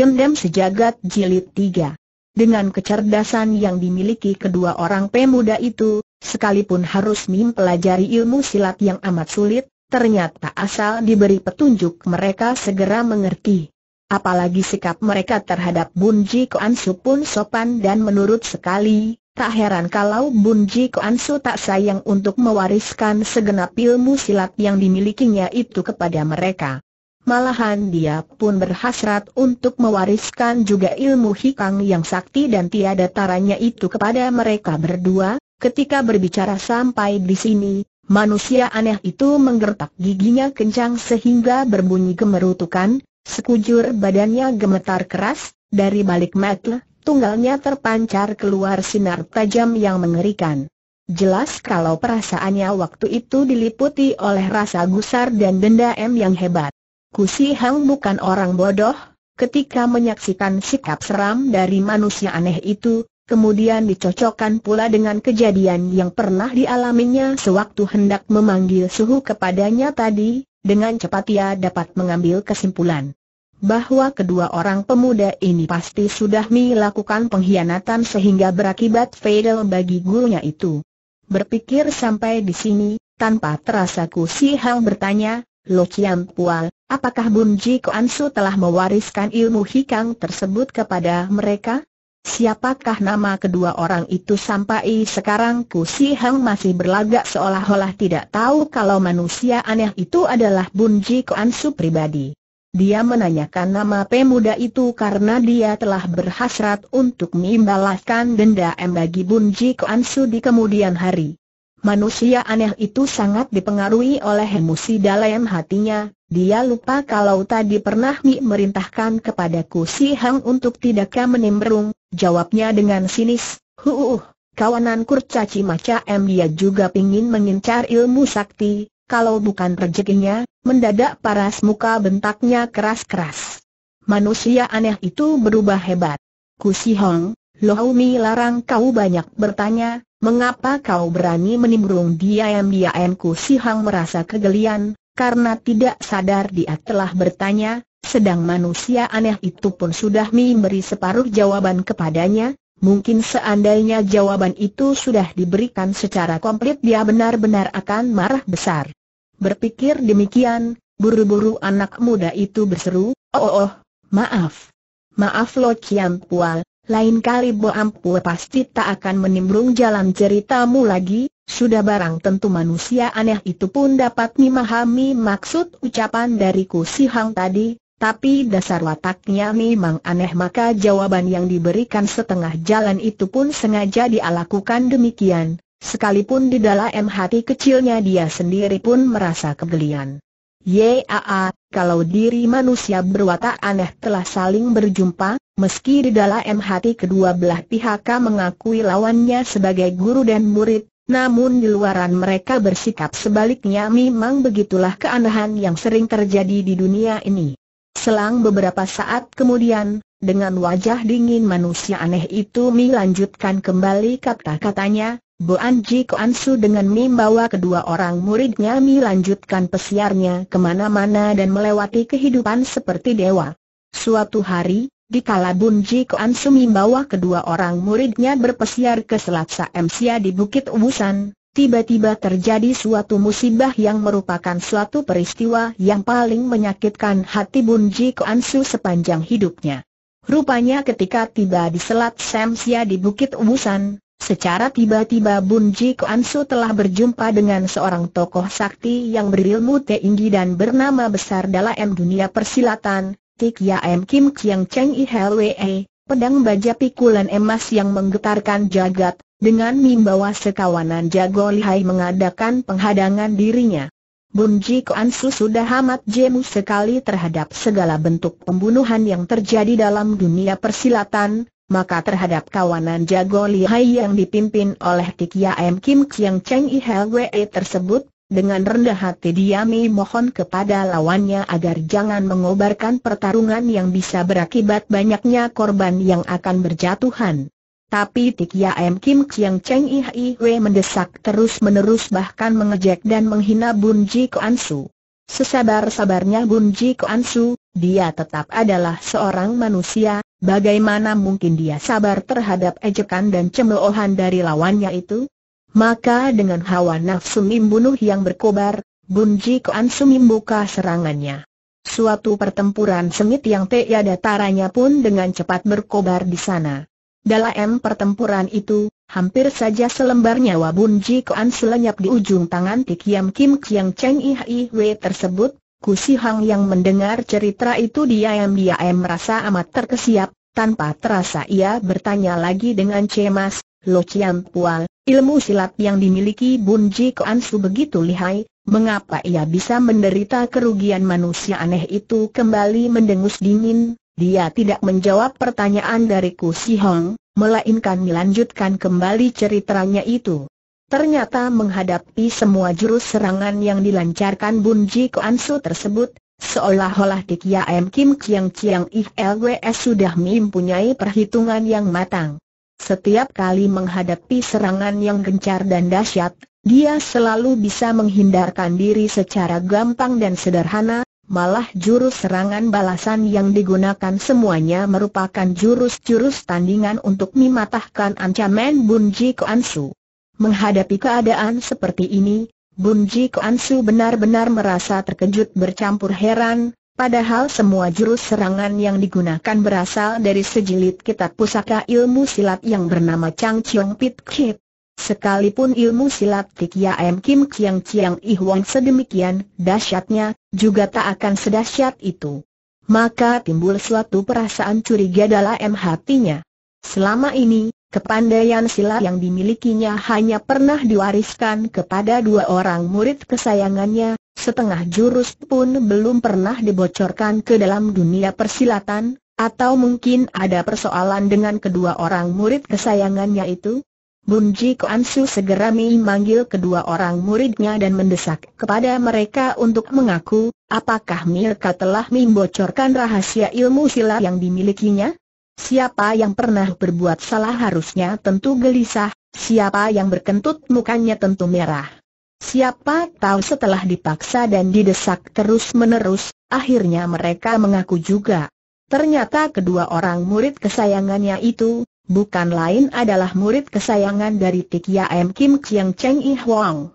Dendam Sejagat Jilid 3 Dengan kecerdasan yang dimiliki kedua orang pemuda itu, sekalipun harus mempelajari ilmu silat yang amat sulit, ternyata asal diberi petunjuk mereka segera mengerti. Apalagi sikap mereka terhadap Bunji Koansu pun sopan dan menurut sekali, tak heran kalau Bunji Koansu tak sayang untuk mewariskan segenap ilmu silat yang dimilikinya itu kepada mereka. Malahan dia pun berhasrat untuk mewariskan juga ilmu hikang yang sakti dan tiada taranya itu kepada mereka berdua. Ketika berbicara sampai di sini, manusia aneh itu menggertak giginya kencang sehingga berbunyi gemerutukan, sekujur badannya gemetar keras, dari balik mata, tunggalnya terpancar keluar sinar tajam yang mengerikan. Jelas kalau perasaannya waktu itu diliputi oleh rasa gusar dan dendam yang hebat. Kusi Hang bukan orang bodoh, ketika menyaksikan sikap seram dari manusia aneh itu, kemudian dicocokkan pula dengan kejadian yang pernah dialaminya sewaktu hendak memanggil suhu kepadanya tadi, dengan cepat ia dapat mengambil kesimpulan bahwa kedua orang pemuda ini pasti sudah melakukan pengkhianatan sehingga berakibat fatal bagi gurunya itu. Berpikir sampai di sini, tanpa terasa Ku Si Hang bertanya, Lo Chiam Pual, apakah Bun Ji Koan Su telah mewariskan ilmu hikang tersebut kepada mereka? Siapakah nama kedua orang itu sampai sekarang Ku Si Hang masih berlagak seolah-olah tidak tahu kalau manusia aneh itu adalah Bun Ji Koan Su pribadi. Dia menanyakan nama pemuda itu karena dia telah berhasrat untuk membalaskan dendam bagi Bun Ji Koan Su di kemudian hari. Manusia aneh itu sangat dipengaruhi oleh emosi dalam hatinya, dia lupa kalau tadi pernah Mi merintahkan kepadaku si Hang untuk tidakkah menimbrung, jawabnya dengan sinis, huuh, kawanan kurcaci macam dia juga pingin mengincar ilmu sakti, kalau bukan rezekinya, mendadak paras muka bentaknya keras-keras. Manusia aneh itu berubah hebat. Kusi Hong, Lohumi larang kau banyak bertanya, Mengapa kau berani menimbrung diam-diamku si Hang merasa kegelian, karena tidak sadar dia telah bertanya, sedang manusia aneh itu pun sudah memberi separuh jawaban kepadanya, mungkin seandainya jawaban itu sudah diberikan secara komplit dia benar-benar akan marah besar. Berpikir demikian, buru-buru anak muda itu berseru, oh oh, oh maaf. Maaf Lo Pual, lain kali Bo Ampu pasti tak akan menimbrung jalan ceritamu lagi, sudah barang tentu manusia aneh itu pun dapat memahami maksud ucapan dariku si Hang tadi, tapi dasar wataknya memang aneh maka jawaban yang diberikan setengah jalan itu pun sengaja dialakukan demikian, sekalipun di dalam hati kecilnya dia sendiri pun merasa kegelian. Yaa, kalau diri manusia berwatak aneh telah saling berjumpa, meski di dalam hati kedua belah pihak mengakui lawannya sebagai guru dan murid, namun di luaran mereka bersikap sebaliknya memang begitulah keanehan yang sering terjadi di dunia ini. Selang beberapa saat kemudian, dengan wajah dingin manusia aneh itu melanjutkan kembali kata-katanya, Boan Anji Koan Su dengan membawa kedua orang muridnya melanjutkan pesiarnya kemana-mana dan melewati kehidupan seperti dewa. Suatu hari, dikala Bun Ji Su membawa kedua orang muridnya berpesiar ke Selat Saemsia di Bukit Ubusan, tiba-tiba terjadi suatu musibah yang merupakan suatu peristiwa yang paling menyakitkan hati Bun Ji Su sepanjang hidupnya. Rupanya ketika tiba di Selat Samsia di Bukit Ubusan, Secara tiba-tiba Bun Ji Ansu telah berjumpa dengan seorang tokoh sakti yang berilmu tinggi dan bernama besar dalam dunia persilatan, Tik Ya M Kim Kiang Cheng I Hwe, pedang baja pikulan emas yang menggetarkan jagat, dengan membawa sekawanan jago lihai mengadakan penghadangan dirinya. Bun Ji Ansu sudah amat jemu sekali terhadap segala bentuk pembunuhan yang terjadi dalam dunia persilatan, maka terhadap kawanan jago lihai yang dipimpin oleh Kikia ya M. Kim Chiang Cheng I Hwe tersebut, dengan rendah hati Diami mohon kepada lawannya agar jangan mengobarkan pertarungan yang bisa berakibat banyaknya korban yang akan berjatuhan. Tapi Tikia ya M. Kim Chiang Cheng I Hwe mendesak terus-menerus bahkan mengejek dan menghina Bun Ji Koan Sesabar-sabarnya Bun Ji Ansu, dia tetap adalah seorang manusia, bagaimana mungkin dia sabar terhadap ejekan dan cemoohan dari lawannya itu? Maka dengan hawa nafsu membunuh yang berkobar, Bun Ji Ansu membuka serangannya. Suatu pertempuran sengit yang tiada taranya pun dengan cepat berkobar di sana. Dalam pertempuran itu, hampir saja selembar nyawa Bun Ji Koan selenyap di ujung tangan Tikiam Kim Kiang Cheng I Hi tersebut. tersebut, Si Hang yang mendengar cerita itu diam-diam merasa amat terkesiap, tanpa terasa ia bertanya lagi dengan cemas, Lo Chiam Pual, ilmu silat yang dimiliki Bun Ji Koan Su begitu lihai, mengapa ia bisa menderita kerugian manusia aneh itu kembali mendengus dingin, dia tidak menjawab pertanyaan dariku Si Hong, melainkan melanjutkan kembali ceritanya itu. Ternyata menghadapi semua jurus serangan yang dilancarkan Bun Ji Kuan Su tersebut, seolah-olah Dik Yaem Kim Chiang Chiang S sudah mempunyai perhitungan yang matang. Setiap kali menghadapi serangan yang gencar dan dahsyat, dia selalu bisa menghindarkan diri secara gampang dan sederhana, malah jurus serangan balasan yang digunakan semuanya merupakan jurus-jurus tandingan untuk mematahkan ancaman Bunji Koansu. Menghadapi keadaan seperti ini, Bunji Koansu benar-benar merasa terkejut bercampur heran, padahal semua jurus serangan yang digunakan berasal dari sejilid kitab pusaka ilmu silat yang bernama Chang Chiong Pit Kip. Sekalipun ilmu silat Tikia M. Kim Chiang Chiang I Huang sedemikian dahsyatnya, juga tak akan sedahsyat itu. Maka timbul suatu perasaan curiga dalam hatinya. Selama ini, kepandaian silat yang dimilikinya hanya pernah diwariskan kepada dua orang murid kesayangannya, setengah jurus pun belum pernah dibocorkan ke dalam dunia persilatan, atau mungkin ada persoalan dengan kedua orang murid kesayangannya itu? Bunji Koansu segera memanggil kedua orang muridnya dan mendesak kepada mereka untuk mengaku, apakah mereka telah membocorkan rahasia ilmu silat yang dimilikinya? Siapa yang pernah berbuat salah harusnya tentu gelisah, siapa yang berkentut mukanya tentu merah. Siapa tahu setelah dipaksa dan didesak terus-menerus, akhirnya mereka mengaku juga. Ternyata kedua orang murid kesayangannya itu, bukan lain adalah murid kesayangan dari Tikia M. Kim Chiang Cheng I Huang.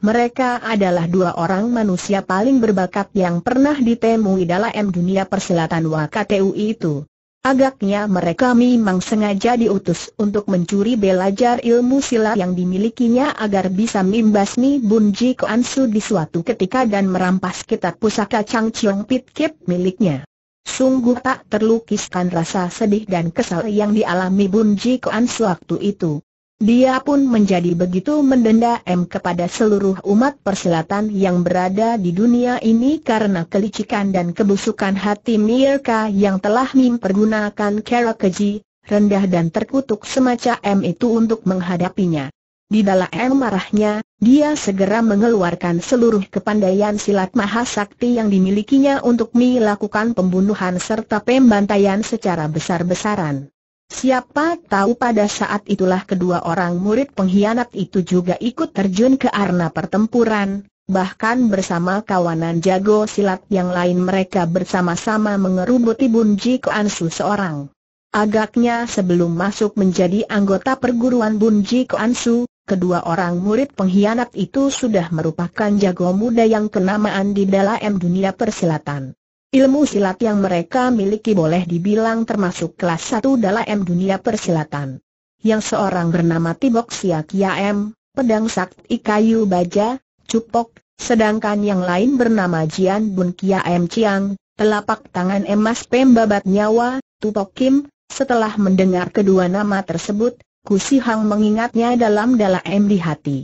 Mereka adalah dua orang manusia paling berbakat yang pernah ditemui dalam dunia persilatan WKTUI itu. Agaknya mereka memang sengaja diutus untuk mencuri belajar ilmu silat yang dimilikinya agar bisa mimbasmi Bunji Koansu di suatu ketika dan merampas kitab pusaka Chang Chiong Pit Kip miliknya. Sungguh tak terlukiskan rasa sedih dan kesal yang dialami Bun Ji Koan sewaktu itu. Dia pun menjadi begitu mendenda M kepada seluruh umat Perselatan yang berada di dunia ini karena kelicikan dan kebusukan hati Mirka yang telah mempergunakan cara keji, rendah dan terkutuk semacam M itu untuk menghadapinya. Di dalam marahnya, dia segera mengeluarkan seluruh kepandaian silat mahasakti yang dimilikinya untuk melakukan pembunuhan serta pembantaian secara besar-besaran. Siapa tahu pada saat itulah kedua orang murid pengkhianat itu juga ikut terjun ke arena pertempuran, bahkan bersama kawanan jago silat yang lain mereka bersama-sama mengerubuti Bunji seorang. Agaknya sebelum masuk menjadi anggota perguruan Bunji kedua orang murid pengkhianat itu sudah merupakan jago muda yang kenamaan di dalam dunia persilatan. Ilmu silat yang mereka miliki boleh dibilang termasuk kelas satu dalam dunia persilatan. Yang seorang bernama Tibok Siak pedang sakti kayu baja, cupok, sedangkan yang lain bernama Jian Bun Kiaem Chiang, telapak tangan emas pembabat nyawa, Tupok Kim, setelah mendengar kedua nama tersebut, Kusi Hang mengingatnya dalam-dalam di hati.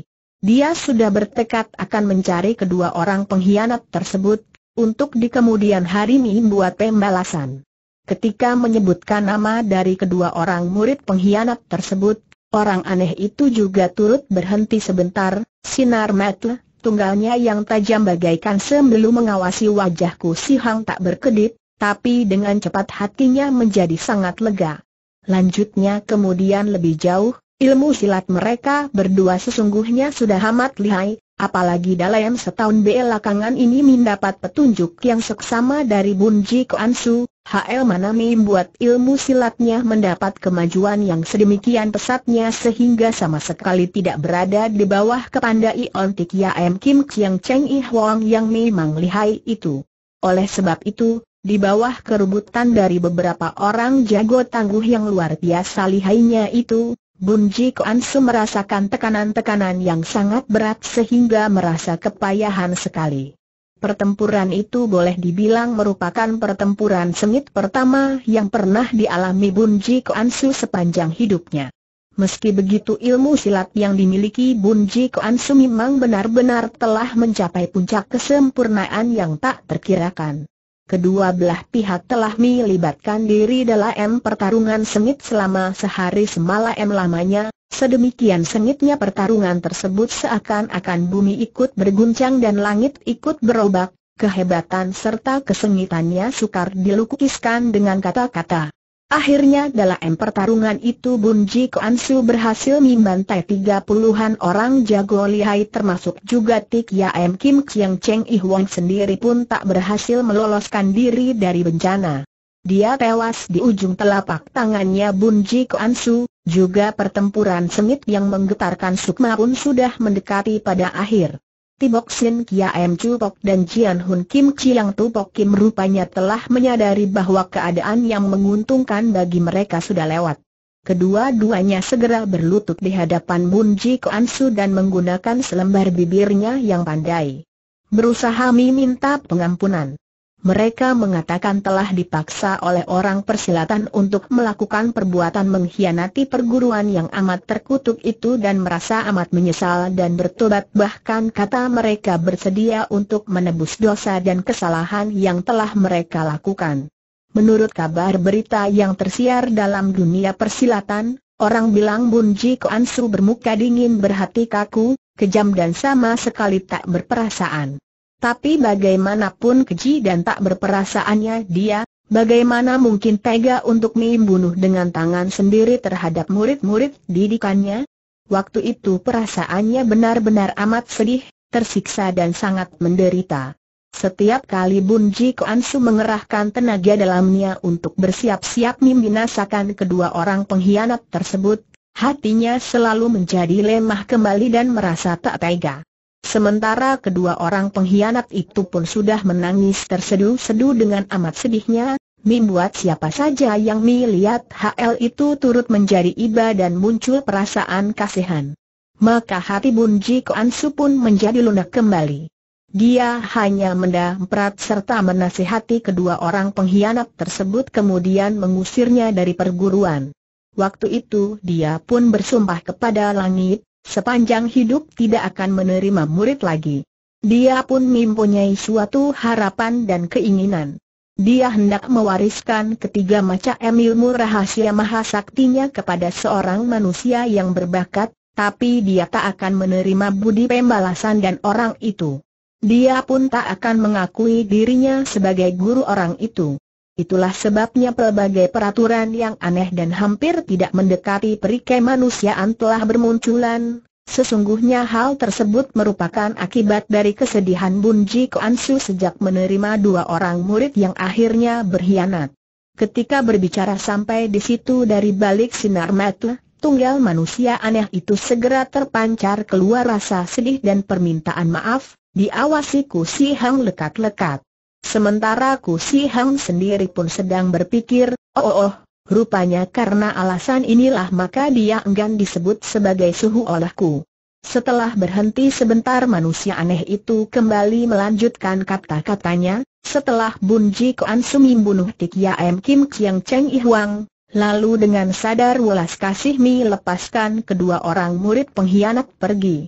Dia sudah bertekad akan mencari kedua orang pengkhianat tersebut, untuk di kemudian hari ini membuat pembalasan. Ketika menyebutkan nama dari kedua orang murid pengkhianat tersebut, orang aneh itu juga turut berhenti sebentar, sinar metle, tunggalnya yang tajam bagaikan sembelu mengawasi wajahku si Hang tak berkedip, tapi dengan cepat hatinya menjadi sangat lega. Lanjutnya kemudian lebih jauh, ilmu silat mereka berdua sesungguhnya sudah amat lihai, apalagi dalam setahun belakangan ini mendapat petunjuk yang seksama dari Bunji Koansu, HL Manami membuat ilmu silatnya mendapat kemajuan yang sedemikian pesatnya sehingga sama sekali tidak berada di bawah kepandaian Tik ya M Kim Chiang Cheng I Huang yang memang lihai itu. Oleh sebab itu, di bawah keributan dari beberapa orang jago tangguh yang luar biasa lihainya itu, Bun Ji merasakan tekanan-tekanan yang sangat berat sehingga merasa kepayahan sekali. Pertempuran itu boleh dibilang merupakan pertempuran sengit pertama yang pernah dialami Bun Ji sepanjang hidupnya. Meski begitu ilmu silat yang dimiliki Bun Ji memang benar-benar telah mencapai puncak kesempurnaan yang tak terkirakan. Kedua belah pihak telah melibatkan diri dalam pertarungan sengit selama sehari semalam lamanya, sedemikian sengitnya pertarungan tersebut seakan-akan bumi ikut berguncang dan langit ikut berobak, kehebatan serta kesengitannya sukar dilukiskan dengan kata-kata. Akhirnya dalam pertarungan itu Bun Ji Kuan Su berhasil membantai tiga puluhan orang jago lihai termasuk juga Tik ya M Kim Chiang Cheng Ih Huang sendiri pun tak berhasil meloloskan diri dari bencana. Dia tewas di ujung telapak tangannya Bun Ji Kuan Su, juga pertempuran sengit yang menggetarkan Sukma pun sudah mendekati pada akhir. Tibok Sin Kia M Chu Pok dan Jian Hun Kim Chiang Tupok Kim rupanya telah menyadari bahwa keadaan yang menguntungkan bagi mereka sudah lewat. Kedua-duanya segera berlutut di hadapan Bun Ji Su dan menggunakan selembar bibirnya yang pandai. Berusaha meminta pengampunan. Mereka mengatakan telah dipaksa oleh orang persilatan untuk melakukan perbuatan mengkhianati perguruan yang amat terkutuk itu dan merasa amat menyesal dan bertobat bahkan kata mereka bersedia untuk menebus dosa dan kesalahan yang telah mereka lakukan. Menurut kabar berita yang tersiar dalam dunia persilatan, orang bilang Bunji Koansu bermuka dingin berhati kaku, kejam dan sama sekali tak berperasaan. Tapi bagaimanapun keji dan tak berperasaannya dia, bagaimana mungkin tega untuk membunuh dengan tangan sendiri terhadap murid-murid didikannya? Waktu itu perasaannya benar-benar amat sedih, tersiksa dan sangat menderita. Setiap kali Bun Ji Ansu mengerahkan tenaga dalamnya untuk bersiap-siap membinasakan kedua orang pengkhianat tersebut, hatinya selalu menjadi lemah kembali dan merasa tak tega. Sementara kedua orang pengkhianat itu pun sudah menangis terseduh sedu dengan amat sedihnya, membuat siapa saja yang melihat HL itu turut menjadi iba dan muncul perasaan kasihan. Maka hati Bun Ji pun menjadi lunak kembali. Dia hanya mendamprat serta menasihati kedua orang pengkhianat tersebut kemudian mengusirnya dari perguruan. Waktu itu dia pun bersumpah kepada langit, Sepanjang hidup tidak akan menerima murid lagi. Dia pun mempunyai suatu harapan dan keinginan. Dia hendak mewariskan ketiga macam ilmu rahasia mahasaktinya kepada seorang manusia yang berbakat, tapi dia tak akan menerima budi pembalasan dan orang itu. Dia pun tak akan mengakui dirinya sebagai guru orang itu. Itulah sebabnya pelbagai peraturan yang aneh dan hampir tidak mendekati perikai manusiaan telah bermunculan. Sesungguhnya hal tersebut merupakan akibat dari kesedihan Bun Ji sejak menerima dua orang murid yang akhirnya berkhianat. Ketika berbicara sampai di situ dari balik sinar mata, tunggal manusia aneh itu segera terpancar keluar rasa sedih dan permintaan maaf, diawasi Ku Si Hang lekat-lekat. Sementara Ku Si Hang sendiri pun sedang berpikir, oh, oh oh, rupanya karena alasan inilah maka dia enggan disebut sebagai suhu olehku. Setelah berhenti sebentar manusia aneh itu kembali melanjutkan kata-katanya, setelah Bun Ji Koan Sumi bunuh Tik Yaem Kim Kiang Cheng I Huang, lalu dengan sadar welas kasih mi lepaskan kedua orang murid pengkhianat pergi.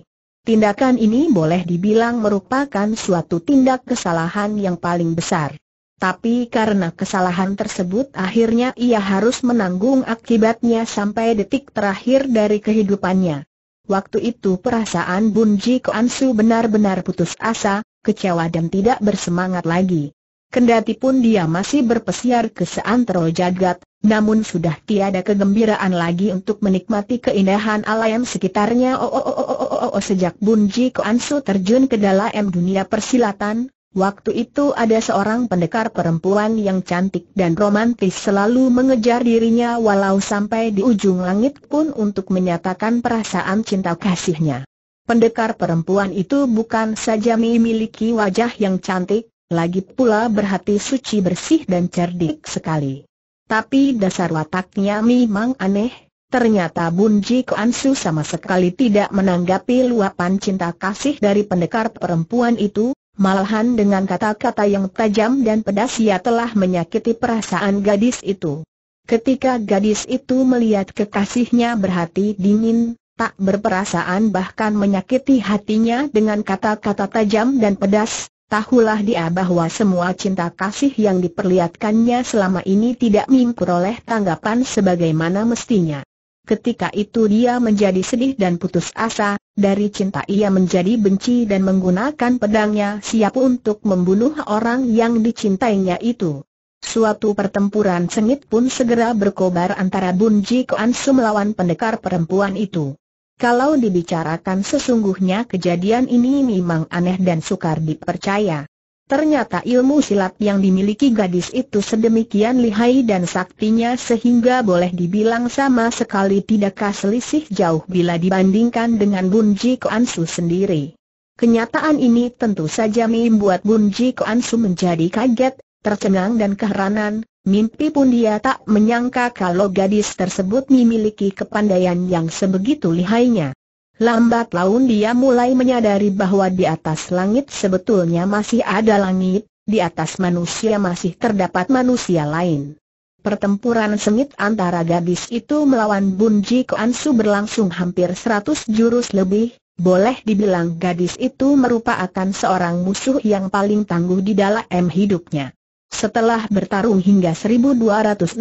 Tindakan ini boleh dibilang merupakan suatu tindak kesalahan yang paling besar. Tapi karena kesalahan tersebut akhirnya ia harus menanggung akibatnya sampai detik terakhir dari kehidupannya. Waktu itu perasaan Bunji Koansu benar-benar putus asa, kecewa dan tidak bersemangat lagi. Kendati pun dia masih berpesiar ke seantero jagat, namun sudah tiada kegembiraan lagi untuk menikmati keindahan alam sekitarnya. Oh, oh, oh, oh, oh, oh, oh, oh. Sejak Bunji Ji Ansu terjun ke dalam dunia persilatan, waktu itu ada seorang pendekar perempuan yang cantik dan romantis selalu mengejar dirinya walau sampai di ujung langit pun untuk menyatakan perasaan cinta kasihnya. Pendekar perempuan itu bukan saja memiliki wajah yang cantik, lagi pula berhati suci bersih dan cerdik sekali. Tapi dasar wataknya memang aneh, ternyata Bun Ji Ansu sama sekali tidak menanggapi luapan cinta kasih dari pendekar perempuan itu, malahan dengan kata-kata yang tajam dan pedas ia telah menyakiti perasaan gadis itu. Ketika gadis itu melihat kekasihnya berhati dingin, tak berperasaan bahkan menyakiti hatinya dengan kata-kata tajam dan pedas, Tahulah dia bahwa semua cinta kasih yang diperlihatkannya selama ini tidak memperoleh tanggapan sebagaimana mestinya. Ketika itu dia menjadi sedih dan putus asa, dari cinta ia menjadi benci dan menggunakan pedangnya siap untuk membunuh orang yang dicintainya itu. Suatu pertempuran sengit pun segera berkobar antara Bun Ji melawan pendekar perempuan itu. Kalau dibicarakan sesungguhnya kejadian ini memang aneh dan sukar dipercaya. Ternyata ilmu silat yang dimiliki gadis itu sedemikian lihai dan saktinya sehingga boleh dibilang sama sekali tidakkah selisih jauh bila dibandingkan dengan Bun Ji sendiri. Kenyataan ini tentu saja membuat Bun Ji menjadi kaget, tercengang dan keheranan, Mimpi pun dia tak menyangka kalau gadis tersebut memiliki kepandaian yang sebegitu lihainya. Lambat laun dia mulai menyadari bahwa di atas langit sebetulnya masih ada langit, di atas manusia masih terdapat manusia lain. Pertempuran sengit antara gadis itu melawan Bun Ji berlangsung hampir 100 jurus lebih, boleh dibilang gadis itu merupakan seorang musuh yang paling tangguh di dalam hidupnya. Setelah bertarung hingga 1260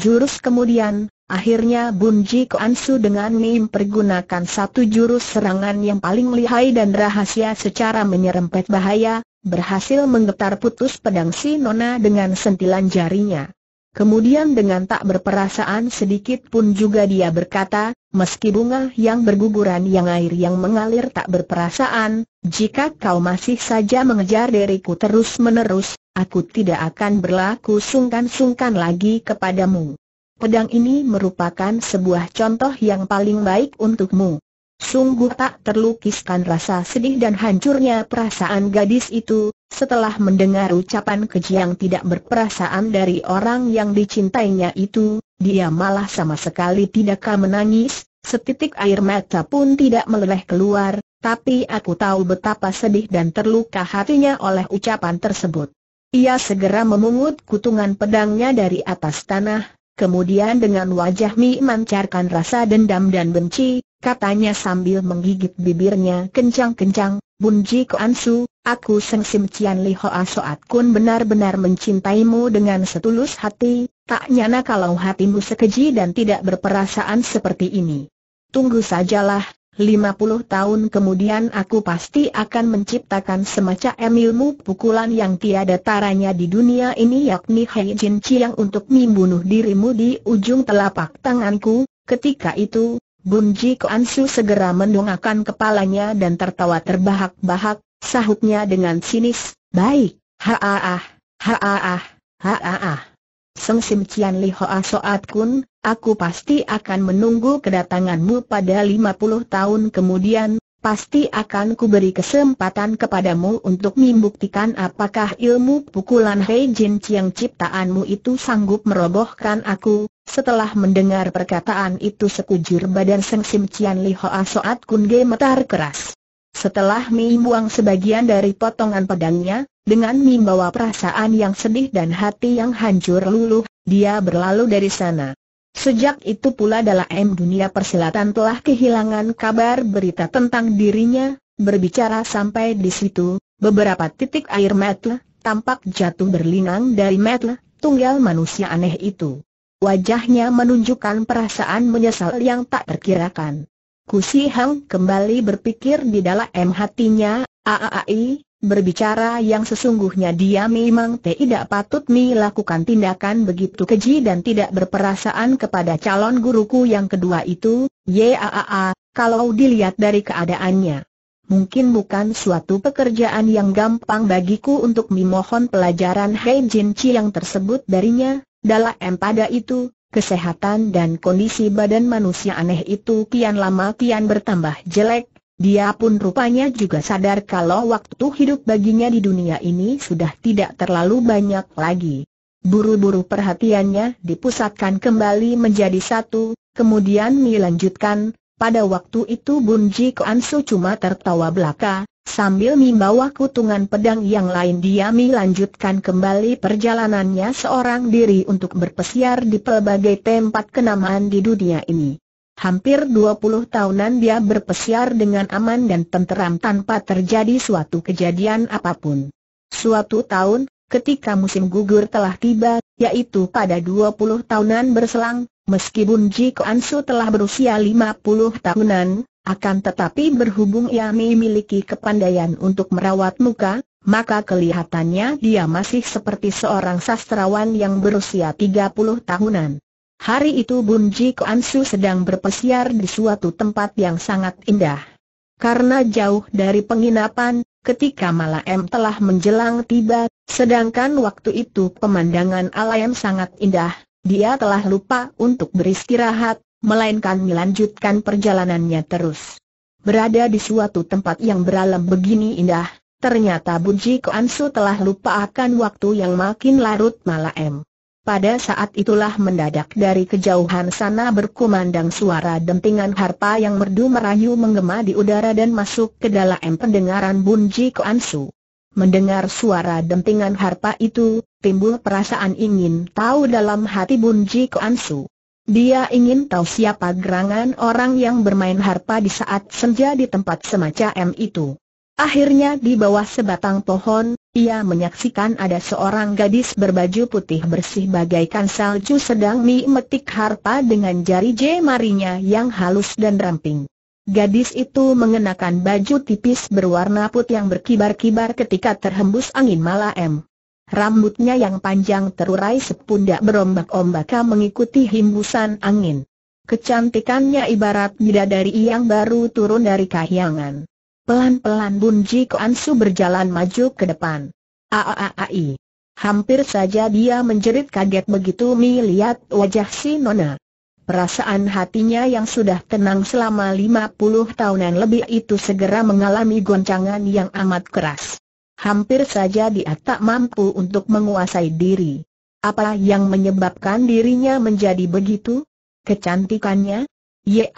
jurus kemudian, akhirnya Bun Ji Ansu dengan pergunakan satu jurus serangan yang paling lihai dan rahasia secara menyerempet bahaya, berhasil menggetar putus pedang si Nona dengan sentilan jarinya. Kemudian dengan tak berperasaan sedikit pun juga dia berkata, meski bunga yang berguguran yang air yang mengalir tak berperasaan, jika kau masih saja mengejar diriku terus-menerus, aku tidak akan berlaku sungkan-sungkan lagi kepadamu. Pedang ini merupakan sebuah contoh yang paling baik untukmu. Sungguh tak terlukiskan rasa sedih dan hancurnya perasaan gadis itu, setelah mendengar ucapan keji yang tidak berperasaan dari orang yang dicintainya itu, dia malah sama sekali tidakkah menangis, setitik air mata pun tidak meleleh keluar, tapi aku tahu betapa sedih dan terluka hatinya oleh ucapan tersebut. Ia segera memungut kutungan pedangnya dari atas tanah, kemudian dengan wajah Mi mancarkan rasa dendam dan benci, katanya sambil menggigit bibirnya kencang-kencang, Bunji Koansu, aku Seng Sim Cian Li Hoa Soat Kun benar-benar mencintaimu dengan setulus hati, tak nyana kalau hatimu sekeji dan tidak berperasaan seperti ini. Tunggu sajalah, 50 tahun kemudian aku pasti akan menciptakan semacam ilmu pukulan yang tiada taranya di dunia ini yakni Hei Jin Chiang untuk membunuh dirimu di ujung telapak tanganku. Ketika itu, Bun Ji Kuan Su segera mendongakkan kepalanya dan tertawa terbahak-bahak, sahutnya dengan sinis, baik, ha ah ah, ha ah ah, ha ah ah. Seng Sim Cian Li Hoa Soat Kun, aku pasti akan menunggu kedatanganmu pada 50 tahun kemudian, pasti akan kuberi kesempatan kepadamu untuk membuktikan apakah ilmu pukulan Hei Jin Chiang ciptaanmu itu sanggup merobohkan aku. Setelah mendengar perkataan itu sekujur badan Seng Sim Cian Li Hoa Soat Kun gemetar keras. Setelah membuang sebagian dari potongan pedangnya, dengan membawa perasaan yang sedih dan hati yang hancur luluh, dia berlalu dari sana. Sejak itu pula dalam dunia persilatan telah kehilangan kabar berita tentang dirinya, berbicara sampai di situ, beberapa titik air mata tampak jatuh berlinang dari mata tunggal manusia aneh itu. Wajahnya menunjukkan perasaan menyesal yang tak terkirakan. Kusi Hang kembali berpikir di dalam hatinya, Aaai. Berbicara yang sesungguhnya dia memang tidak patut mi lakukan tindakan begitu keji dan tidak berperasaan kepada calon guruku yang kedua itu, yaaa, kalau dilihat dari keadaannya. Mungkin bukan suatu pekerjaan yang gampang bagiku untuk memohon pelajaran Hei Jin Chi yang tersebut darinya, dalam pada itu, kesehatan dan kondisi badan manusia aneh itu kian lama kian bertambah jelek, dia pun rupanya juga sadar kalau waktu hidup baginya di dunia ini sudah tidak terlalu banyak lagi. Buru-buru perhatiannya dipusatkan kembali menjadi satu, kemudian melanjutkan. pada waktu itu Bun Ji Ansu cuma tertawa belaka, sambil membawa kutungan pedang yang lain dia melanjutkan kembali perjalanannya seorang diri untuk berpesiar di pelbagai tempat kenamaan di dunia ini. Hampir 20 tahunan dia berpesiar dengan aman dan tenteram tanpa terjadi suatu kejadian apapun. Suatu tahun, ketika musim gugur telah tiba, yaitu pada 20 tahunan berselang, meskipun Ji Ansu telah berusia 50 tahunan, akan tetapi berhubung ia memiliki kepandaian untuk merawat muka, maka kelihatannya dia masih seperti seorang sastrawan yang berusia 30 tahunan. Hari itu Bun Ji Ansu sedang berpesiar di suatu tempat yang sangat indah. Karena jauh dari penginapan, ketika malam telah menjelang tiba, sedangkan waktu itu pemandangan alam sangat indah, dia telah lupa untuk beristirahat, melainkan melanjutkan perjalanannya terus. Berada di suatu tempat yang beralam begini indah, ternyata Bun Ji Ansu telah lupa akan waktu yang makin larut malam. Pada saat itulah mendadak dari kejauhan sana berkumandang suara dentingan harpa yang merdu merayu menggema di udara dan masuk ke dalam pendengaran Bunji Kansu. Mendengar suara dentingan harpa itu, timbul perasaan ingin tahu dalam hati Bunji Kansu. Dia ingin tahu siapa gerangan orang yang bermain harpa di saat senja di tempat semacam itu. Akhirnya di bawah sebatang pohon, ia menyaksikan ada seorang gadis berbaju putih bersih bagaikan salju sedang memetik harpa dengan jari jemarinya yang halus dan ramping. Gadis itu mengenakan baju tipis berwarna putih yang berkibar-kibar ketika terhembus angin malam. Rambutnya yang panjang terurai sepundak berombak ombak mengikuti hembusan angin. Kecantikannya ibarat bidadari yang baru turun dari kahyangan. Pelan-pelan Bun Ji berjalan maju ke depan. Aaai. Hampir saja dia menjerit kaget begitu melihat wajah si Nona. Perasaan hatinya yang sudah tenang selama lima 50 tahunan lebih itu segera mengalami goncangan yang amat keras. Hampir saja dia tak mampu untuk menguasai diri. Apa yang menyebabkan dirinya menjadi begitu? Kecantikannya? Ya,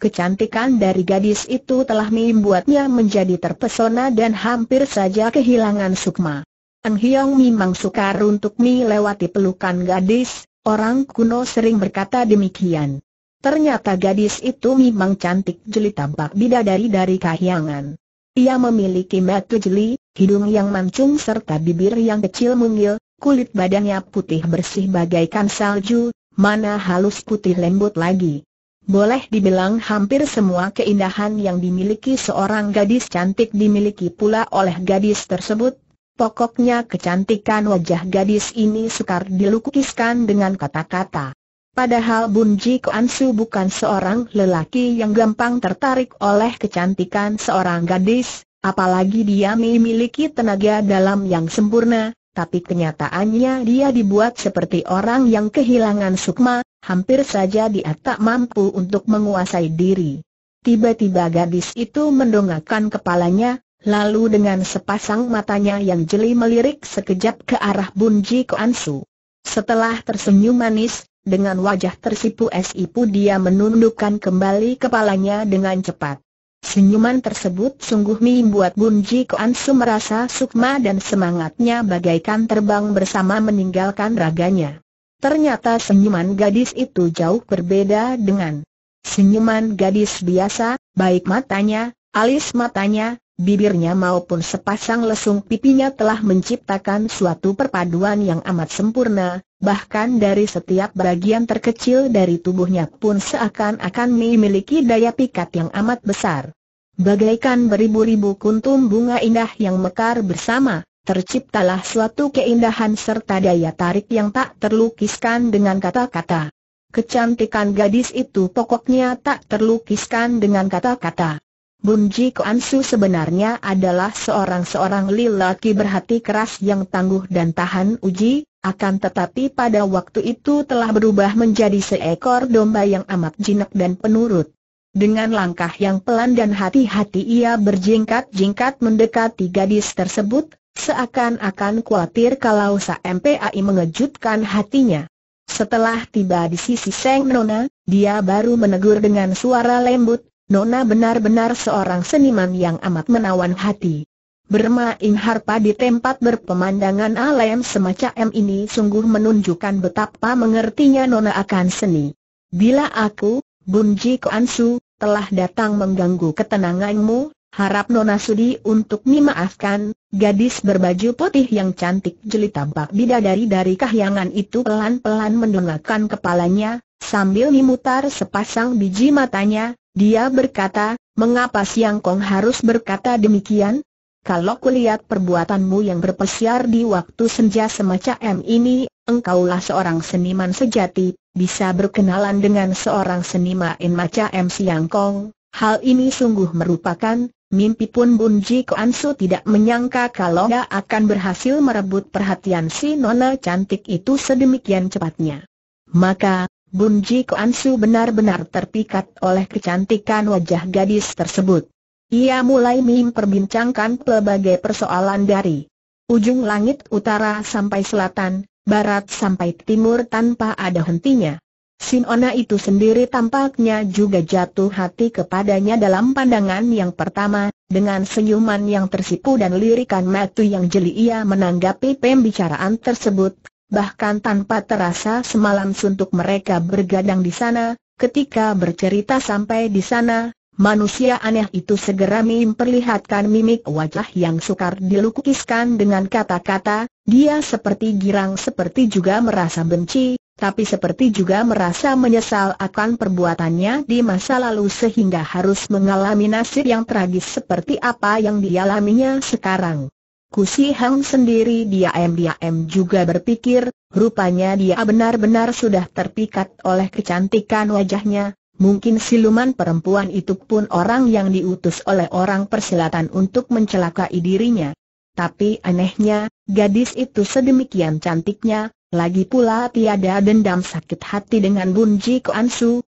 Kecantikan dari gadis itu telah membuatnya menjadi terpesona dan hampir saja kehilangan sukma. Eng Hiong memang sukar untuk melewati pelukan gadis, orang kuno sering berkata demikian. Ternyata gadis itu memang cantik jeli tampak bidadari dari kahyangan. Ia memiliki mata jeli, hidung yang mancung serta bibir yang kecil mungil, kulit badannya putih bersih bagaikan salju, mana halus putih lembut lagi. Boleh dibilang hampir semua keindahan yang dimiliki seorang gadis cantik dimiliki pula oleh gadis tersebut. Pokoknya kecantikan wajah gadis ini sukar dilukiskan dengan kata-kata. Padahal Bun Ji Kuan bukan seorang lelaki yang gampang tertarik oleh kecantikan seorang gadis, apalagi dia memiliki tenaga dalam yang sempurna, tapi kenyataannya dia dibuat seperti orang yang kehilangan sukma, hampir saja dia tak mampu untuk menguasai diri. Tiba-tiba gadis itu mendongakkan kepalanya, lalu dengan sepasang matanya yang jeli melirik sekejap ke arah Bunji Koansu. Setelah tersenyum manis, dengan wajah tersipu Sipu dia menundukkan kembali kepalanya dengan cepat. Senyuman tersebut sungguh membuat Bunji Koansu merasa sukma dan semangatnya bagaikan terbang bersama meninggalkan raganya. Ternyata senyuman gadis itu jauh berbeda dengan senyuman gadis biasa, baik matanya, alis matanya, bibirnya maupun sepasang lesung pipinya telah menciptakan suatu perpaduan yang amat sempurna, bahkan dari setiap bagian terkecil dari tubuhnya pun seakan-akan memiliki daya pikat yang amat besar. Bagaikan beribu-ribu kuntum bunga indah yang mekar bersama, terciptalah suatu keindahan serta daya tarik yang tak terlukiskan dengan kata-kata. Kecantikan gadis itu pokoknya tak terlukiskan dengan kata-kata. Bunji Kansu sebenarnya adalah seorang-seorang lelaki berhati keras yang tangguh dan tahan uji, akan tetapi pada waktu itu telah berubah menjadi seekor domba yang amat jinak dan penurut. Dengan langkah yang pelan dan hati-hati ia berjingkat-jingkat mendekati gadis tersebut, Seakan-akan khawatir kalau SMPAI mengejutkan hatinya. Setelah tiba di sisi Seng Nona, dia baru menegur dengan suara lembut, Nona benar-benar seorang seniman yang amat menawan hati. Bermain harpa di tempat berpemandangan alam semacam ini sungguh menunjukkan betapa mengertinya Nona akan seni. Bila aku, Bunji Koansu, telah datang mengganggu ketenanganmu, Harap Nona Sudi untuk memaafkan, gadis berbaju putih yang cantik jeli tampak bidadari dari kahyangan itu pelan-pelan mendongakkan kepalanya, sambil memutar sepasang biji matanya, dia berkata, mengapa Siang Kong harus berkata demikian? Kalau kulihat perbuatanmu yang berpesiar di waktu senja semacam ini, engkaulah seorang seniman sejati, bisa berkenalan dengan seorang seniman macam Siang Kong, Hal ini sungguh merupakan Mimpi pun Bun Ji Ansu tidak menyangka kalau dia akan berhasil merebut perhatian si nona cantik itu sedemikian cepatnya. Maka, Bun Ji Ansu benar-benar terpikat oleh kecantikan wajah gadis tersebut. Ia mulai memperbincangkan pelbagai persoalan dari ujung langit utara sampai selatan, barat sampai timur tanpa ada hentinya. Sinona itu sendiri tampaknya juga jatuh hati kepadanya dalam pandangan yang pertama, dengan senyuman yang tersipu dan lirikan matu yang jeli ia menanggapi pembicaraan tersebut, bahkan tanpa terasa semalam suntuk mereka bergadang di sana, ketika bercerita sampai di sana, Manusia aneh itu segera memperlihatkan mimik wajah yang sukar dilukiskan dengan kata-kata, dia seperti girang seperti juga merasa benci, tapi seperti juga merasa menyesal akan perbuatannya di masa lalu sehingga harus mengalami nasib yang tragis seperti apa yang dialaminya sekarang. Kusi Hang sendiri diam-diam juga berpikir, rupanya dia benar-benar sudah terpikat oleh kecantikan wajahnya, mungkin siluman perempuan itu pun orang yang diutus oleh orang persilatan untuk mencelakai dirinya. Tapi anehnya, gadis itu sedemikian cantiknya, lagi pula tiada dendam sakit hati dengan Bun Ji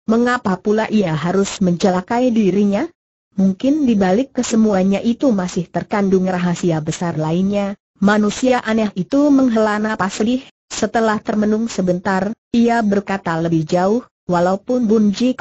mengapa pula ia harus mencelakai dirinya? Mungkin di balik kesemuanya itu masih terkandung rahasia besar lainnya, manusia aneh itu menghela napas sedih, setelah termenung sebentar, ia berkata lebih jauh, walaupun Bun Ji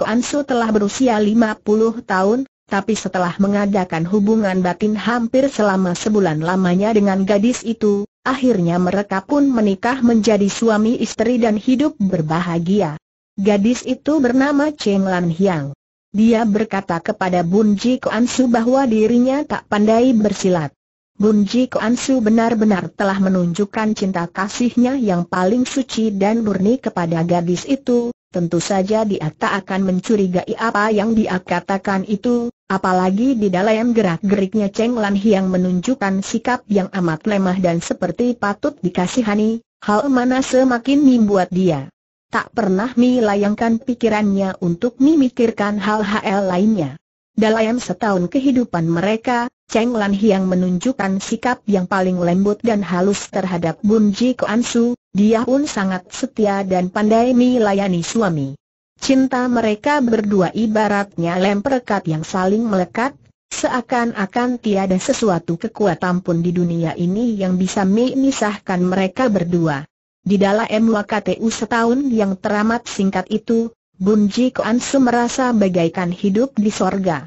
telah berusia lima puluh tahun, tapi setelah mengadakan hubungan batin hampir selama sebulan lamanya dengan gadis itu, Akhirnya mereka pun menikah menjadi suami istri dan hidup berbahagia. Gadis itu bernama Cheng Lan Hiang. Dia berkata kepada Bun Ji Kuan bahwa dirinya tak pandai bersilat. Bun Ji Kuan benar-benar telah menunjukkan cinta kasihnya yang paling suci dan murni kepada gadis itu, tentu saja dia tak akan mencurigai apa yang dia katakan itu, apalagi di dalam gerak-geriknya Cheng Lan Hiang menunjukkan sikap yang amat lemah dan seperti patut dikasihani, hal mana semakin membuat dia tak pernah melayangkan pikirannya untuk memikirkan hal-hal lainnya. Dalam setahun kehidupan mereka, Cheng Lan Hiang menunjukkan sikap yang paling lembut dan halus terhadap Bun Ji Koan Su, dia pun sangat setia dan pandai melayani suami. Cinta mereka berdua ibaratnya lem perekat yang saling melekat, seakan-akan tiada sesuatu kekuatan pun di dunia ini yang bisa memisahkan mereka berdua. Di dalam MWKTU setahun yang teramat singkat itu, Bun Ji Su merasa bagaikan hidup di sorga.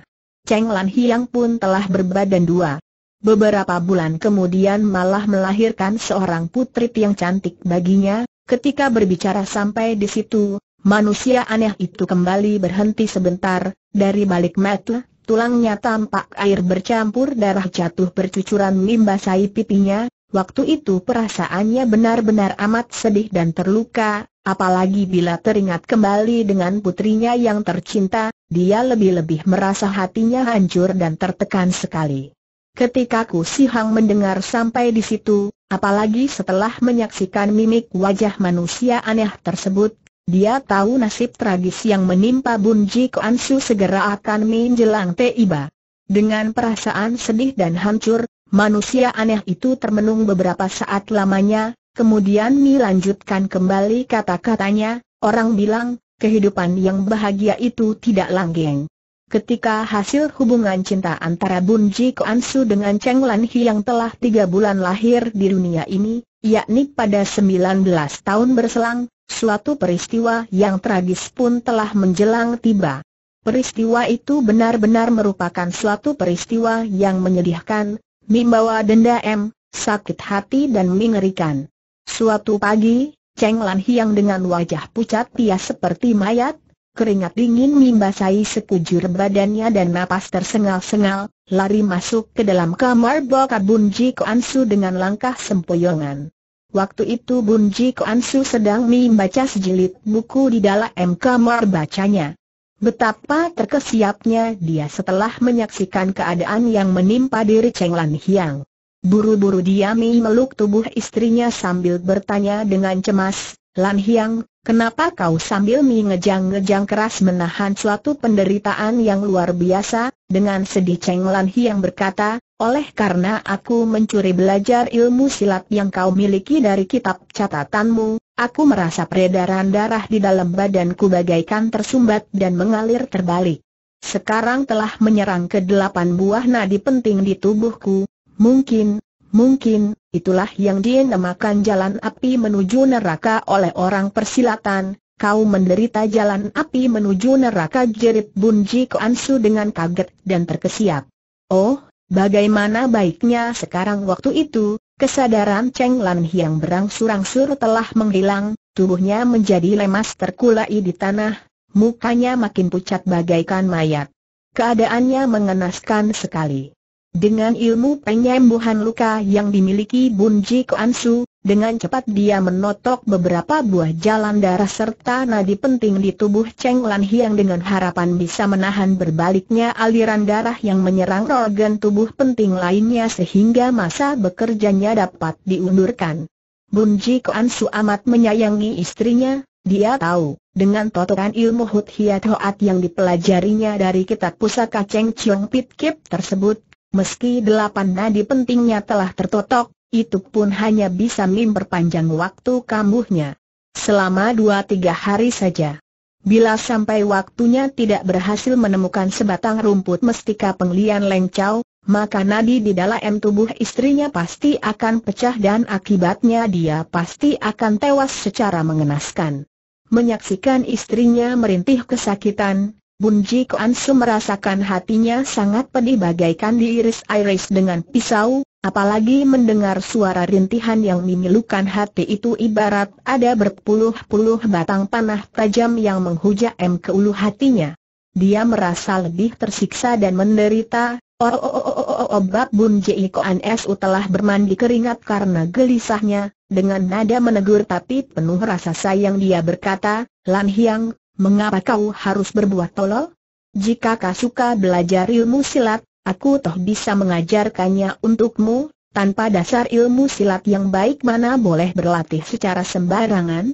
Cheng Lan Hiang pun telah berbadan dua. Beberapa bulan kemudian malah melahirkan seorang putri yang cantik baginya, ketika berbicara sampai di situ, manusia aneh itu kembali berhenti sebentar, dari balik mata, tulangnya tampak air bercampur darah jatuh bercucuran membasahi pipinya, waktu itu perasaannya benar-benar amat sedih dan terluka, apalagi bila teringat kembali dengan putrinya yang tercinta, dia lebih-lebih merasa hatinya hancur dan tertekan sekali. Ketika Ku Sihang mendengar sampai di situ, apalagi setelah menyaksikan mimik wajah manusia aneh tersebut, dia tahu nasib tragis yang menimpa Bun Ji Ansu segera akan menjelang tiba. Dengan perasaan sedih dan hancur, manusia aneh itu termenung beberapa saat lamanya, kemudian Mi lanjutkan kembali kata-katanya, orang bilang, kehidupan yang bahagia itu tidak langgeng. Ketika hasil hubungan cinta antara Bun Ji Kuan dengan Cheng Lan Hi yang telah tiga bulan lahir di dunia ini, yakni pada 19 tahun berselang, suatu peristiwa yang tragis pun telah menjelang tiba. Peristiwa itu benar-benar merupakan suatu peristiwa yang menyedihkan, membawa denda M, sakit hati dan mengerikan. Suatu pagi, Cheng Lan Hiang dengan wajah pucat pias seperti mayat, keringat dingin membasahi sekujur badannya dan napas tersengal-sengal, lari masuk ke dalam kamar Boka Bunji Su dengan langkah sempoyongan. Waktu itu Bunji Su sedang membaca sejilid buku di dalam kamar bacanya. Betapa terkesiapnya dia setelah menyaksikan keadaan yang menimpa diri Cheng Lan Hiang. Buru-buru Diami meluk tubuh istrinya sambil bertanya dengan cemas, Lan Hiang, kenapa kau sambil mengejang-ngejang keras menahan suatu penderitaan yang luar biasa? Dengan sedih Cheng Lan Hiang berkata, oleh karena aku mencuri belajar ilmu silat yang kau miliki dari kitab catatanmu, aku merasa peredaran darah di dalam badanku bagaikan tersumbat dan mengalir terbalik. Sekarang telah menyerang ke delapan buah nadi penting di tubuhku, Mungkin, mungkin, itulah yang dinamakan jalan api menuju neraka oleh orang persilatan, kau menderita jalan api menuju neraka jerit Bunji Koansu dengan kaget dan terkesiap. Oh, bagaimana baiknya sekarang waktu itu, kesadaran Cheng Lan yang berangsur-angsur telah menghilang, tubuhnya menjadi lemas terkulai di tanah, mukanya makin pucat bagaikan mayat. Keadaannya mengenaskan sekali. Dengan ilmu penyembuhan luka yang dimiliki Bun Ji Ansu, dengan cepat dia menotok beberapa buah jalan darah serta nadi penting di tubuh Cheng Lan Hiang dengan harapan bisa menahan berbaliknya aliran darah yang menyerang organ tubuh penting lainnya sehingga masa bekerjanya dapat diundurkan. Bun Ji Ansu amat menyayangi istrinya, dia tahu, dengan totokan ilmu Hut Hiat Hoat yang dipelajarinya dari kitab pusaka Cheng Chiong Pit Kip tersebut, Meski delapan nadi pentingnya telah tertotok, itu pun hanya bisa memperpanjang waktu kambuhnya. Selama dua-tiga hari saja. Bila sampai waktunya tidak berhasil menemukan sebatang rumput mestika penglian lengcau, maka nadi di dalam tubuh istrinya pasti akan pecah dan akibatnya dia pasti akan tewas secara mengenaskan. Menyaksikan istrinya merintih kesakitan, Bun Ji Koan merasakan hatinya sangat pedih bagaikan diiris-iris dengan pisau, apalagi mendengar suara rintihan yang memilukan hati itu ibarat ada berpuluh-puluh batang panah tajam yang menghujam ke ulu hatinya. Dia merasa lebih tersiksa dan menderita, Oh, oh, oh, oh, oh, oh, bab Bun Ji Koan telah bermandi keringat karena gelisahnya, dengan nada menegur tapi penuh rasa sayang dia berkata, Lan Hiang, mengapa kau harus berbuat tolol? Jika kau suka belajar ilmu silat, aku toh bisa mengajarkannya untukmu, tanpa dasar ilmu silat yang baik mana boleh berlatih secara sembarangan?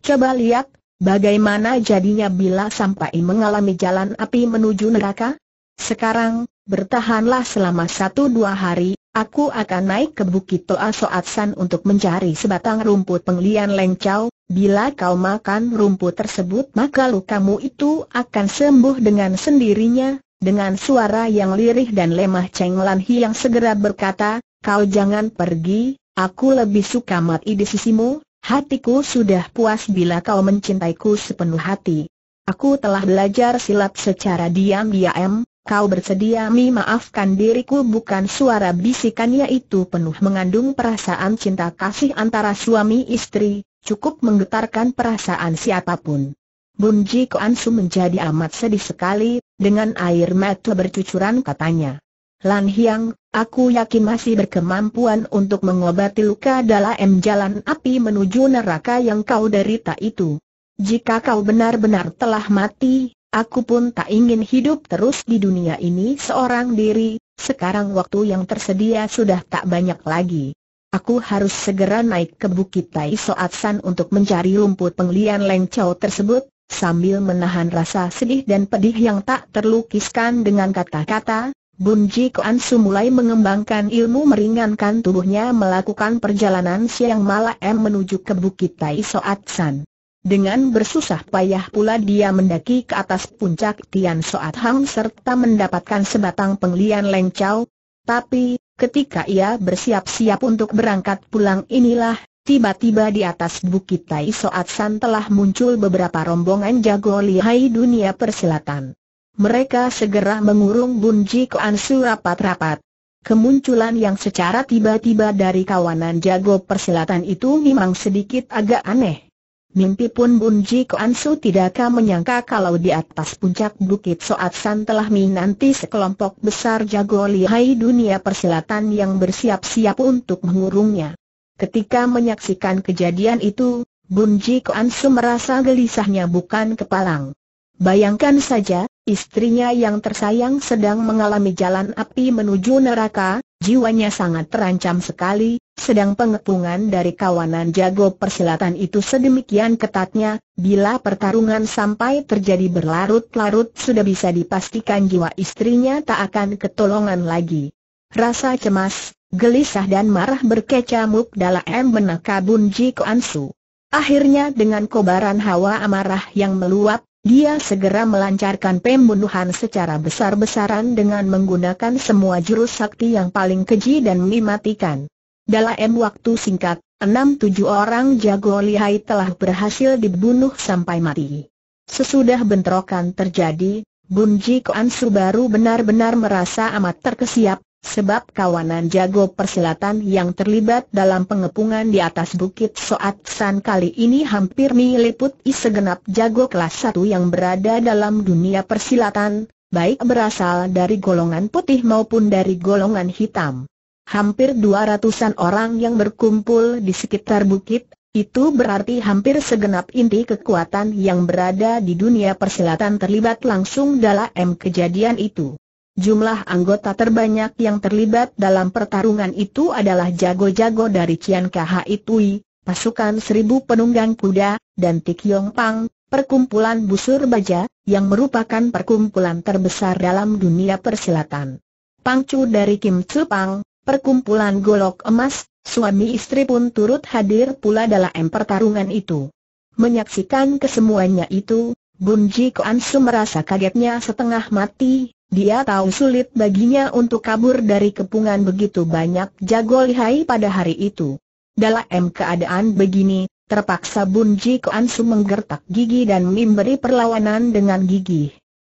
Coba lihat, bagaimana jadinya bila sampai mengalami jalan api menuju neraka? Sekarang, bertahanlah selama satu dua hari, Aku akan naik ke Bukit Toa Soatsan untuk mencari sebatang rumput penglian lengcau, bila kau makan rumput tersebut maka lukamu itu akan sembuh dengan sendirinya, dengan suara yang lirih dan lemah Cheng Lan Hi yang segera berkata, kau jangan pergi, aku lebih suka mati di sisimu, hatiku sudah puas bila kau mencintaiku sepenuh hati. Aku telah belajar silat secara diam-diam, kau bersedia memaafkan diriku bukan suara bisikannya itu penuh mengandung perasaan cinta kasih antara suami istri, cukup menggetarkan perasaan siapapun. Bunji Koansu menjadi amat sedih sekali, dengan air mata bercucuran katanya. Lan Hiang, aku yakin masih berkemampuan untuk mengobati luka dalam jalan api menuju neraka yang kau derita itu. Jika kau benar-benar telah mati, Aku pun tak ingin hidup terus di dunia ini seorang diri, sekarang waktu yang tersedia sudah tak banyak lagi. Aku harus segera naik ke Bukit Tai Soat San untuk mencari rumput penglian lengcau tersebut, sambil menahan rasa sedih dan pedih yang tak terlukiskan dengan kata-kata, Bun Ji Kuan Su mulai mengembangkan ilmu meringankan tubuhnya melakukan perjalanan siang malam menuju ke Bukit Tai Soat San. Dengan bersusah payah pula dia mendaki ke atas puncak Tian Soat Hang serta mendapatkan sebatang penglian lengcau. Tapi, ketika ia bersiap-siap untuk berangkat pulang inilah, tiba-tiba di atas bukit Tai Soat San telah muncul beberapa rombongan jago lihai dunia persilatan. Mereka segera mengurung Bunji Ansu rapat-rapat. Kemunculan yang secara tiba-tiba dari kawanan jago persilatan itu memang sedikit agak aneh. Mimpi pun Bun Ji tidakkah menyangka kalau di atas puncak Bukit Soat San telah menanti sekelompok besar jago lihai dunia persilatan yang bersiap-siap untuk mengurungnya. Ketika menyaksikan kejadian itu, Bun Ji merasa gelisahnya bukan kepalang. Bayangkan saja, istrinya yang tersayang sedang mengalami jalan api menuju neraka, jiwanya sangat terancam sekali, sedang pengepungan dari kawanan jago persilatan itu sedemikian ketatnya, bila pertarungan sampai terjadi berlarut-larut sudah bisa dipastikan jiwa istrinya tak akan ketolongan lagi. Rasa cemas, gelisah dan marah berkecamuk dalam benaka Bunji Koansu. Akhirnya dengan kobaran hawa amarah yang meluap, dia segera melancarkan pembunuhan secara besar-besaran dengan menggunakan semua jurus sakti yang paling keji dan mematikan. Dalam waktu singkat, enam tujuh orang jago lihai telah berhasil dibunuh sampai mati. Sesudah bentrokan terjadi, Bunji Koansu baru benar-benar merasa amat terkesiap, sebab kawanan jago persilatan yang terlibat dalam pengepungan di atas bukit Soat San kali ini hampir meliputi segenap jago kelas satu yang berada dalam dunia persilatan, baik berasal dari golongan putih maupun dari golongan hitam hampir dua ratusan orang yang berkumpul di sekitar bukit, itu berarti hampir segenap inti kekuatan yang berada di dunia persilatan terlibat langsung dalam kejadian itu. Jumlah anggota terbanyak yang terlibat dalam pertarungan itu adalah jago-jago dari Cian Kai Tui, pasukan seribu penunggang kuda, dan Tik Yong Pang, perkumpulan busur baja, yang merupakan perkumpulan terbesar dalam dunia persilatan. Pangcu dari Kim Tzu Pang, Perkumpulan golok emas, suami istri pun turut hadir pula dalam pertarungan itu. Menyaksikan kesemuanya itu, Bun Ji Koan merasa kagetnya setengah mati, dia tahu sulit baginya untuk kabur dari kepungan begitu banyak jago lihai pada hari itu. Dalam keadaan begini, terpaksa Bun Ji Koan menggertak gigi dan memberi perlawanan dengan gigih.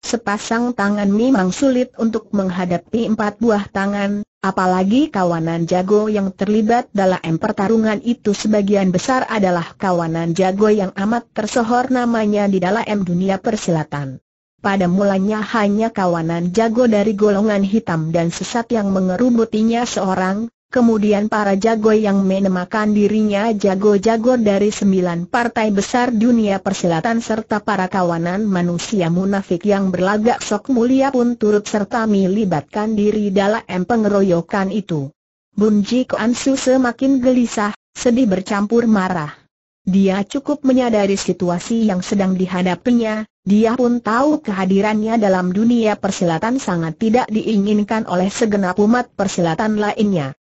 Sepasang tangan memang sulit untuk menghadapi empat buah tangan, apalagi kawanan jago yang terlibat dalam pertarungan itu sebagian besar adalah kawanan jago yang amat tersohor namanya di dalam dunia persilatan. Pada mulanya hanya kawanan jago dari golongan hitam dan sesat yang mengerumutinya seorang, Kemudian para jago yang menemakan dirinya jago-jago dari sembilan partai besar dunia persilatan serta para kawanan manusia munafik yang berlagak sok mulia pun turut serta melibatkan diri dalam pengeroyokan itu. Bunji Ansu semakin gelisah, sedih bercampur marah. Dia cukup menyadari situasi yang sedang dihadapinya, dia pun tahu kehadirannya dalam dunia persilatan sangat tidak diinginkan oleh segenap umat persilatan lainnya.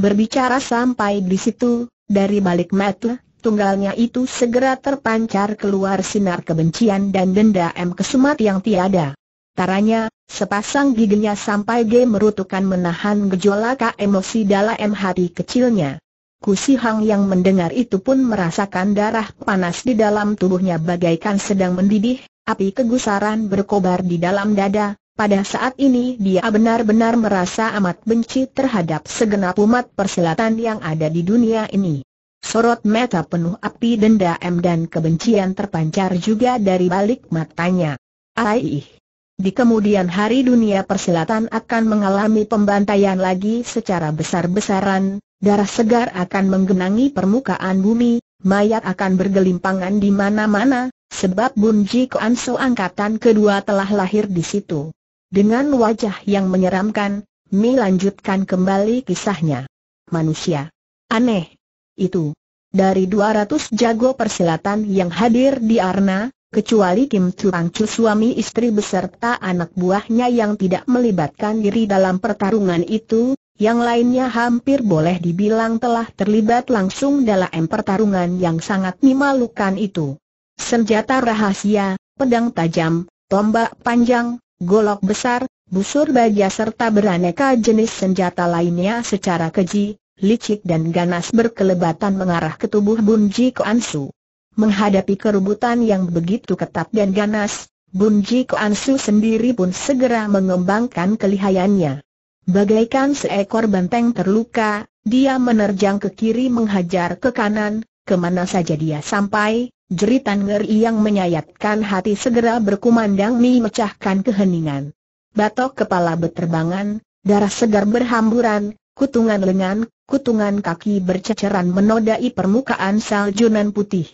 Berbicara sampai di situ, dari balik mata, tunggalnya itu segera terpancar keluar sinar kebencian dan dendam kesumat yang tiada. Taranya, sepasang giginya sampai g merutukan menahan gejolak emosi dalam hati kecilnya. Kusihang yang mendengar itu pun merasakan darah panas di dalam tubuhnya bagaikan sedang mendidih, api kegusaran berkobar di dalam dada, pada saat ini dia benar-benar merasa amat benci terhadap segenap umat Perselatan yang ada di dunia ini. Sorot mata penuh api dendam dan kebencian terpancar juga dari balik matanya. Aih. Di kemudian hari dunia Perselatan akan mengalami pembantaian lagi secara besar-besaran, darah segar akan menggenangi permukaan bumi, mayat akan bergelimpangan di mana-mana, sebab Bunji Koanso angkatan kedua telah lahir di situ. Dengan wajah yang menyeramkan, Mi lanjutkan kembali kisahnya. Manusia. Aneh. Itu. Dari 200 jago persilatan yang hadir di Arna, kecuali Kim Tuang Chu suami istri beserta anak buahnya yang tidak melibatkan diri dalam pertarungan itu, yang lainnya hampir boleh dibilang telah terlibat langsung dalam pertarungan yang sangat memalukan itu. Senjata rahasia, pedang tajam, tombak panjang, golok besar, busur baja serta beraneka jenis senjata lainnya secara keji, licik dan ganas berkelebatan mengarah ke tubuh Bun Ji Kuan Menghadapi keributan yang begitu ketat dan ganas, Bun Ji Kuan sendiri pun segera mengembangkan kelihayannya. Bagaikan seekor benteng terluka, dia menerjang ke kiri menghajar ke kanan, kemana saja dia sampai, Jeritan ngeri yang menyayatkan hati segera berkumandang memecahkan keheningan. Batok kepala berterbangan, darah segar berhamburan, kutungan lengan, kutungan kaki berceceran menodai permukaan saljunan putih.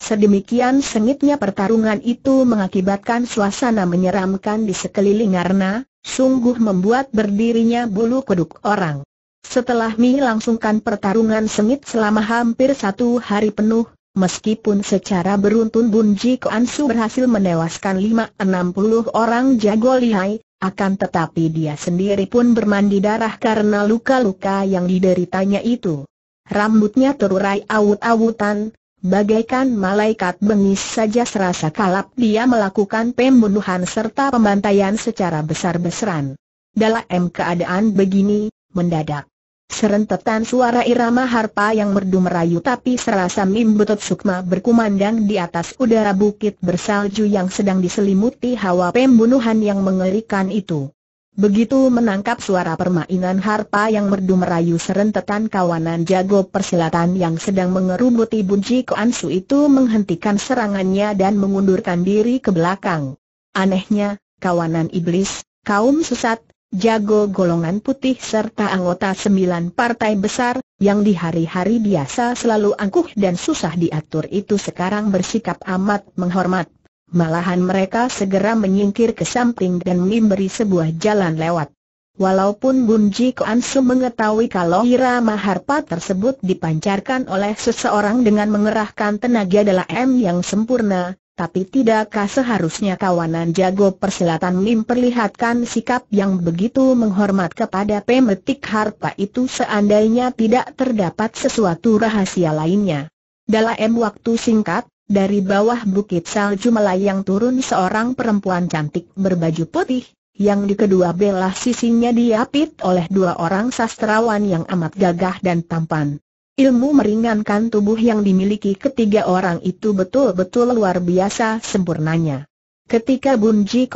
Sedemikian sengitnya pertarungan itu mengakibatkan suasana menyeramkan di sekeliling arna, sungguh membuat berdirinya bulu kuduk orang. Setelah Mi langsungkan pertarungan sengit selama hampir satu hari penuh, Meskipun secara beruntun Bun Ji Kuan berhasil menewaskan 5-60 orang jago lihai, akan tetapi dia sendiri pun bermandi darah karena luka-luka yang dideritanya itu. Rambutnya terurai awut-awutan, bagaikan malaikat bengis saja serasa kalap dia melakukan pembunuhan serta pembantaian secara besar-besaran. Dalam keadaan begini, mendadak Serentetan suara irama harpa yang merdu merayu tapi serasa mim butut sukma berkumandang di atas udara bukit bersalju yang sedang diselimuti hawa pembunuhan yang mengerikan itu. Begitu menangkap suara permainan harpa yang merdu merayu serentetan kawanan jago persilatan yang sedang mengerubuti Bunji Koansu itu menghentikan serangannya dan mengundurkan diri ke belakang. Anehnya, kawanan iblis, kaum sesat, jago golongan putih serta anggota sembilan partai besar, yang di hari-hari biasa selalu angkuh dan susah diatur itu sekarang bersikap amat menghormat. Malahan mereka segera menyingkir ke samping dan memberi sebuah jalan lewat. Walaupun Bun Ji mengetahui kalau Hira Maharpa tersebut dipancarkan oleh seseorang dengan mengerahkan tenaga dalam yang sempurna, tapi tidakkah seharusnya kawanan jago persilatan perlihatkan sikap yang begitu menghormat kepada pemetik harpa itu seandainya tidak terdapat sesuatu rahasia lainnya? Dalam waktu singkat, dari bawah bukit salju melayang turun seorang perempuan cantik berbaju putih, yang di kedua belah sisinya diapit oleh dua orang sastrawan yang amat gagah dan tampan. Ilmu meringankan tubuh yang dimiliki ketiga orang itu betul-betul luar biasa sempurnanya. Ketika Bun Ji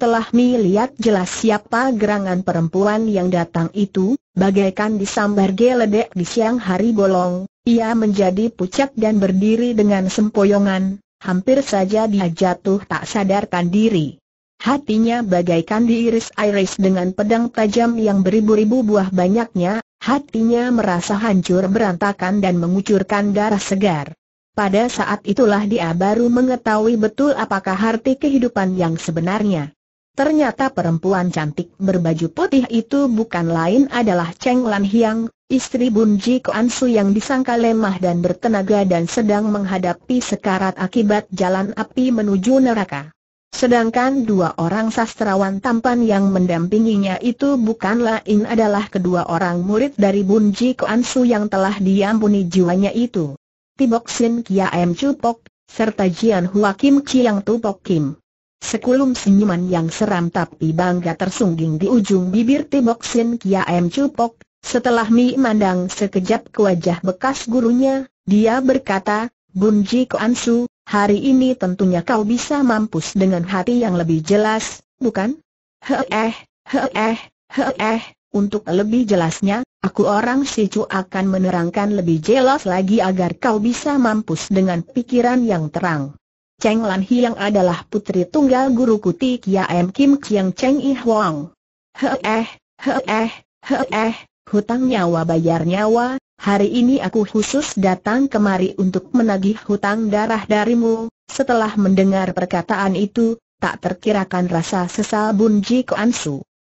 telah melihat jelas siapa gerangan perempuan yang datang itu, bagaikan disambar geledek di siang hari bolong, ia menjadi pucat dan berdiri dengan sempoyongan, hampir saja dia jatuh tak sadarkan diri. Hatinya bagaikan diiris-iris dengan pedang tajam yang beribu-ribu buah banyaknya, Hatinya merasa hancur berantakan dan mengucurkan darah segar. Pada saat itulah dia baru mengetahui betul apakah arti kehidupan yang sebenarnya. Ternyata perempuan cantik berbaju putih itu bukan lain adalah Cheng Lan Hiang, istri Bun Ji yang disangka lemah dan bertenaga dan sedang menghadapi sekarat akibat jalan api menuju neraka. Sedangkan dua orang sastrawan tampan yang mendampinginya itu bukanlah lain adalah kedua orang murid dari Bunji Koansu yang telah diampuni jiwanya itu. Tibok Sin Kia M Chupok, serta Jian Hua Kim Chiang Tupok Kim. Sekulum senyuman yang seram tapi bangga tersungging di ujung bibir Tibok Sin Kia M Chupok, setelah Mi mandang sekejap ke wajah bekas gurunya, dia berkata, Bunji Koansu, Hari ini tentunya kau bisa mampus dengan hati yang lebih jelas, bukan? Heeh, heeh, heeh, untuk lebih jelasnya, aku orang Sicu akan menerangkan lebih jelas lagi agar kau bisa mampus dengan pikiran yang terang. Cheng Lan yang adalah putri tunggal guru kuti M Kim Chiang Cheng I Huang. Heeh, heeh, heeh, hutang nyawa bayar nyawa, hari ini aku khusus datang kemari untuk menagih hutang darah darimu. Setelah mendengar perkataan itu, tak terkirakan rasa sesal Bun Ji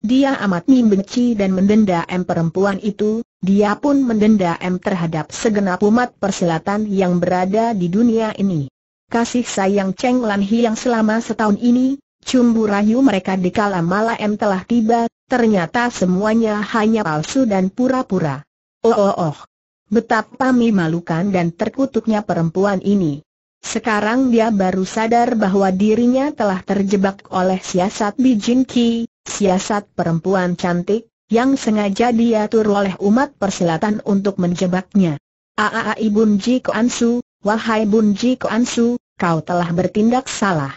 Dia amat membenci dan mendenda M perempuan itu, dia pun mendenda M terhadap segenap umat perselatan yang berada di dunia ini. Kasih sayang Cheng Lan Hi yang selama setahun ini, cumbu rayu mereka di kala malam telah tiba, ternyata semuanya hanya palsu dan pura-pura. Oh oh oh. Betapa memalukan dan terkutuknya perempuan ini. Sekarang dia baru sadar bahwa dirinya telah terjebak oleh siasat Bijin Ki, siasat perempuan cantik, yang sengaja diatur oleh umat persilatan untuk menjebaknya. Aa ah, ah, ah, Bun Ji Ansu, wahai Bun Ji Ansu, kau telah bertindak salah.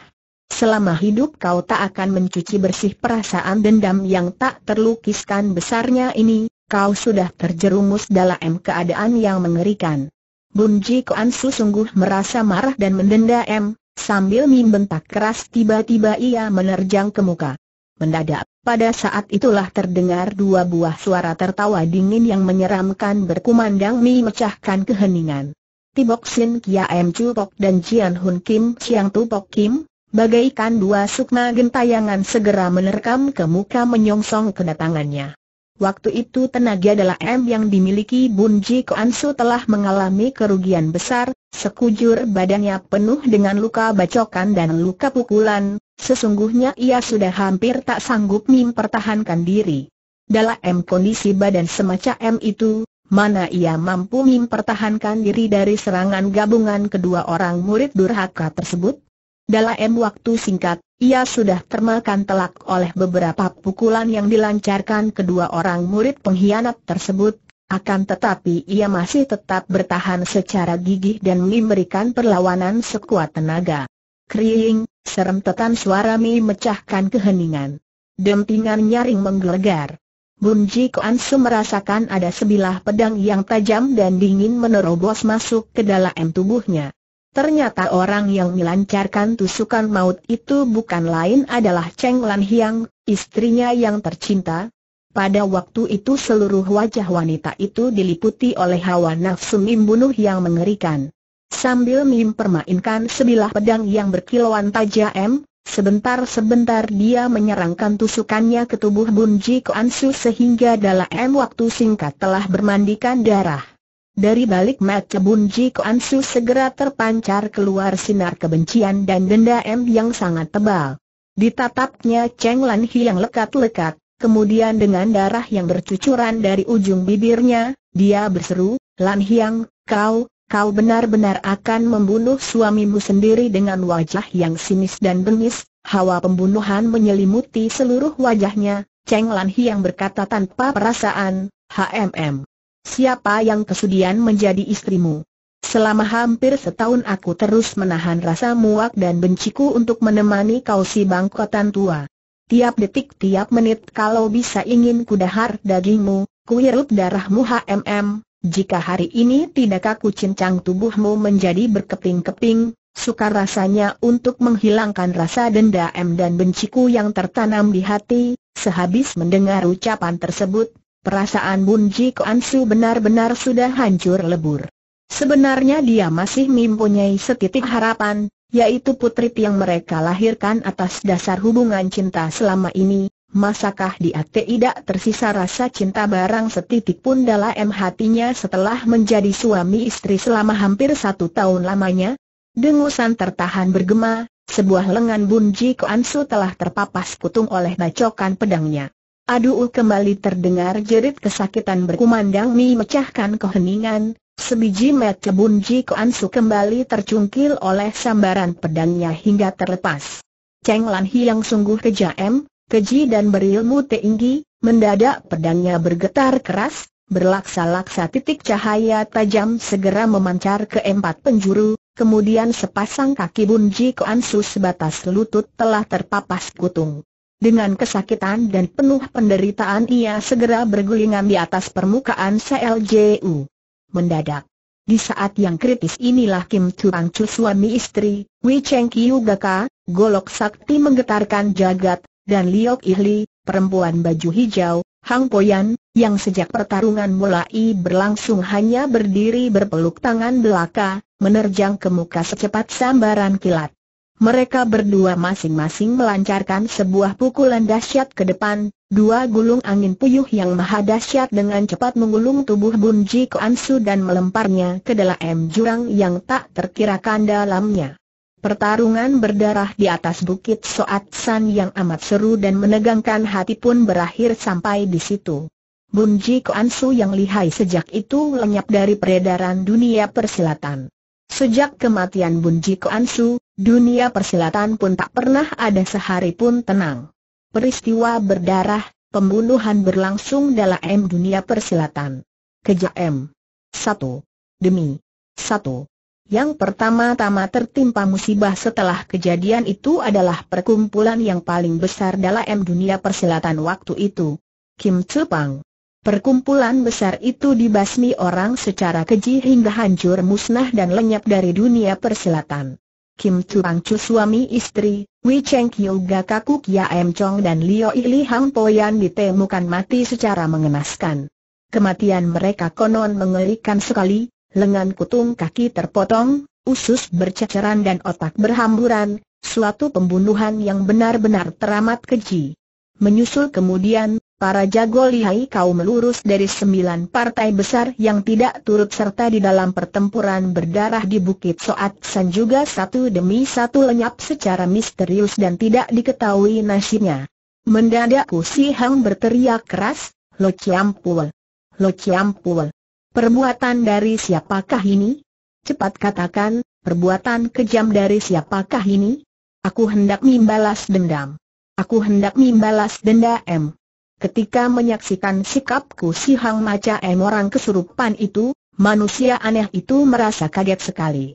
Selama hidup kau tak akan mencuci bersih perasaan dendam yang tak terlukiskan besarnya ini, kau sudah terjerumus dalam keadaan yang mengerikan. Bun Ji Kuan sungguh merasa marah dan mendenda M, sambil membentak keras tiba-tiba ia menerjang ke muka. Mendadak, pada saat itulah terdengar dua buah suara tertawa dingin yang menyeramkan berkumandang memecahkan keheningan. Tibok Sin Kia M cupok dan Jian Hun Kim Chiang Tupok Kim, bagaikan dua sukma gentayangan segera menerkam ke muka menyongsong kedatangannya. Waktu itu tenaga dalam yang dimiliki Bun Ji Su telah mengalami kerugian besar, sekujur badannya penuh dengan luka bacokan dan luka pukulan, sesungguhnya ia sudah hampir tak sanggup mempertahankan diri. Dalam M kondisi badan semacam itu, mana ia mampu mempertahankan diri dari serangan gabungan kedua orang murid durhaka tersebut? Dalam M waktu singkat, ia sudah termakan telak oleh beberapa pukulan yang dilancarkan kedua orang murid pengkhianat tersebut, akan tetapi ia masih tetap bertahan secara gigih dan memberikan perlawanan sekuat tenaga. Kriing, tetan suara Mi mecahkan keheningan. Dempingan nyaring menggelegar. Bun Ji Kuan merasakan ada sebilah pedang yang tajam dan dingin menerobos masuk ke dalam tubuhnya. Ternyata orang yang melancarkan tusukan maut itu bukan lain adalah Cheng Lan Hiang, istrinya yang tercinta. Pada waktu itu seluruh wajah wanita itu diliputi oleh hawa nafsu membunuh yang mengerikan. Sambil mempermainkan sebilah pedang yang berkilauan tajam, sebentar-sebentar dia menyerangkan tusukannya ke tubuh Bunji Su sehingga dalam waktu singkat telah bermandikan darah. Dari balik mata Bunji Koansu segera terpancar keluar sinar kebencian dan dendam yang sangat tebal. Ditatapnya Cheng Lan Hi yang lekat-lekat, kemudian dengan darah yang bercucuran dari ujung bibirnya, dia berseru, Lan Hiang, kau, kau benar-benar akan membunuh suamimu sendiri dengan wajah yang sinis dan bengis, hawa pembunuhan menyelimuti seluruh wajahnya, Cheng Lan Hi yang berkata tanpa perasaan, HMM siapa yang kesudian menjadi istrimu? Selama hampir setahun aku terus menahan rasa muak dan benciku untuk menemani kau si bangkotan tua. Tiap detik tiap menit kalau bisa ingin kudahar dagingmu, hirup darahmu HMM, jika hari ini tidak aku cincang tubuhmu menjadi berkeping-keping, sukar rasanya untuk menghilangkan rasa dendam dan benciku yang tertanam di hati, sehabis mendengar ucapan tersebut, perasaan Bun Ji Ansu benar-benar sudah hancur lebur. Sebenarnya dia masih mempunyai setitik harapan, yaitu putri yang mereka lahirkan atas dasar hubungan cinta selama ini, Masakah dia tidak tersisa rasa cinta barang setitik pun dalam hatinya setelah menjadi suami istri selama hampir satu tahun lamanya? Dengusan tertahan bergema, sebuah lengan Bunji Koansu telah terpapas kutung oleh bacokan pedangnya. Aduh uh, kembali terdengar jerit kesakitan berkumandang Mi mecahkan keheningan, sebiji met kebun Ji Ansu kembali tercungkil oleh sambaran pedangnya hingga terlepas. Cheng Lan yang sungguh kejam, keji dan berilmu tinggi, mendadak pedangnya bergetar keras, berlaksa-laksa titik cahaya tajam segera memancar ke empat penjuru, kemudian sepasang kaki bunji Ji Ansu sebatas lutut telah terpapas kutung. Dengan kesakitan dan penuh penderitaan ia segera bergulingan di atas permukaan CLJU. Mendadak. Di saat yang kritis inilah Kim chuang Chu suami istri, Wei Cheng Kiu Gaka, Golok Sakti menggetarkan jagat, dan Liok Ihli, perempuan baju hijau, Hang Poyan, yang sejak pertarungan mulai berlangsung hanya berdiri berpeluk tangan belaka, menerjang ke muka secepat sambaran kilat. Mereka berdua masing-masing melancarkan sebuah pukulan dahsyat ke depan, dua gulung angin puyuh yang maha dahsyat dengan cepat menggulung tubuh Bunji Koansu Ansu dan melemparnya ke dalam jurang yang tak terkirakan dalamnya. Pertarungan berdarah di atas bukit Soat San yang amat seru dan menegangkan hati pun berakhir sampai di situ. Bunji Koansu Ansu yang lihai sejak itu lenyap dari peredaran dunia persilatan. Sejak kematian Bunji Ansu, dunia persilatan pun tak pernah ada sehari pun tenang. Peristiwa berdarah, pembunuhan berlangsung dalam dunia persilatan. Kejam. Satu. Demi. Satu. Yang pertama-tama tertimpa musibah setelah kejadian itu adalah perkumpulan yang paling besar dalam dunia persilatan waktu itu. Kim Chupang. Perkumpulan besar itu dibasmi orang secara keji hingga hancur musnah dan lenyap dari dunia persilatan. Kim Pang Chu suami istri, Wei Cheng Kiu Gakaku Kia Em Chong dan Liu Ili Hang Poyan ditemukan mati secara mengenaskan. Kematian mereka konon mengerikan sekali, lengan kutung kaki terpotong, usus berceceran dan otak berhamburan, suatu pembunuhan yang benar-benar teramat keji. Menyusul kemudian Para jago lihai kau melurus dari sembilan partai besar yang tidak turut serta di dalam pertempuran berdarah di Bukit Soat San juga satu demi satu lenyap secara misterius dan tidak diketahui nasibnya. Mendadak Si Hang berteriak keras, Lo Ciampul! Lo Ciampul! Perbuatan dari siapakah ini? Cepat katakan, perbuatan kejam dari siapakah ini? Aku hendak membalas dendam. Aku hendak membalas dendam. Ketika menyaksikan sikapku si Hang Maca Em orang kesurupan itu, manusia aneh itu merasa kaget sekali.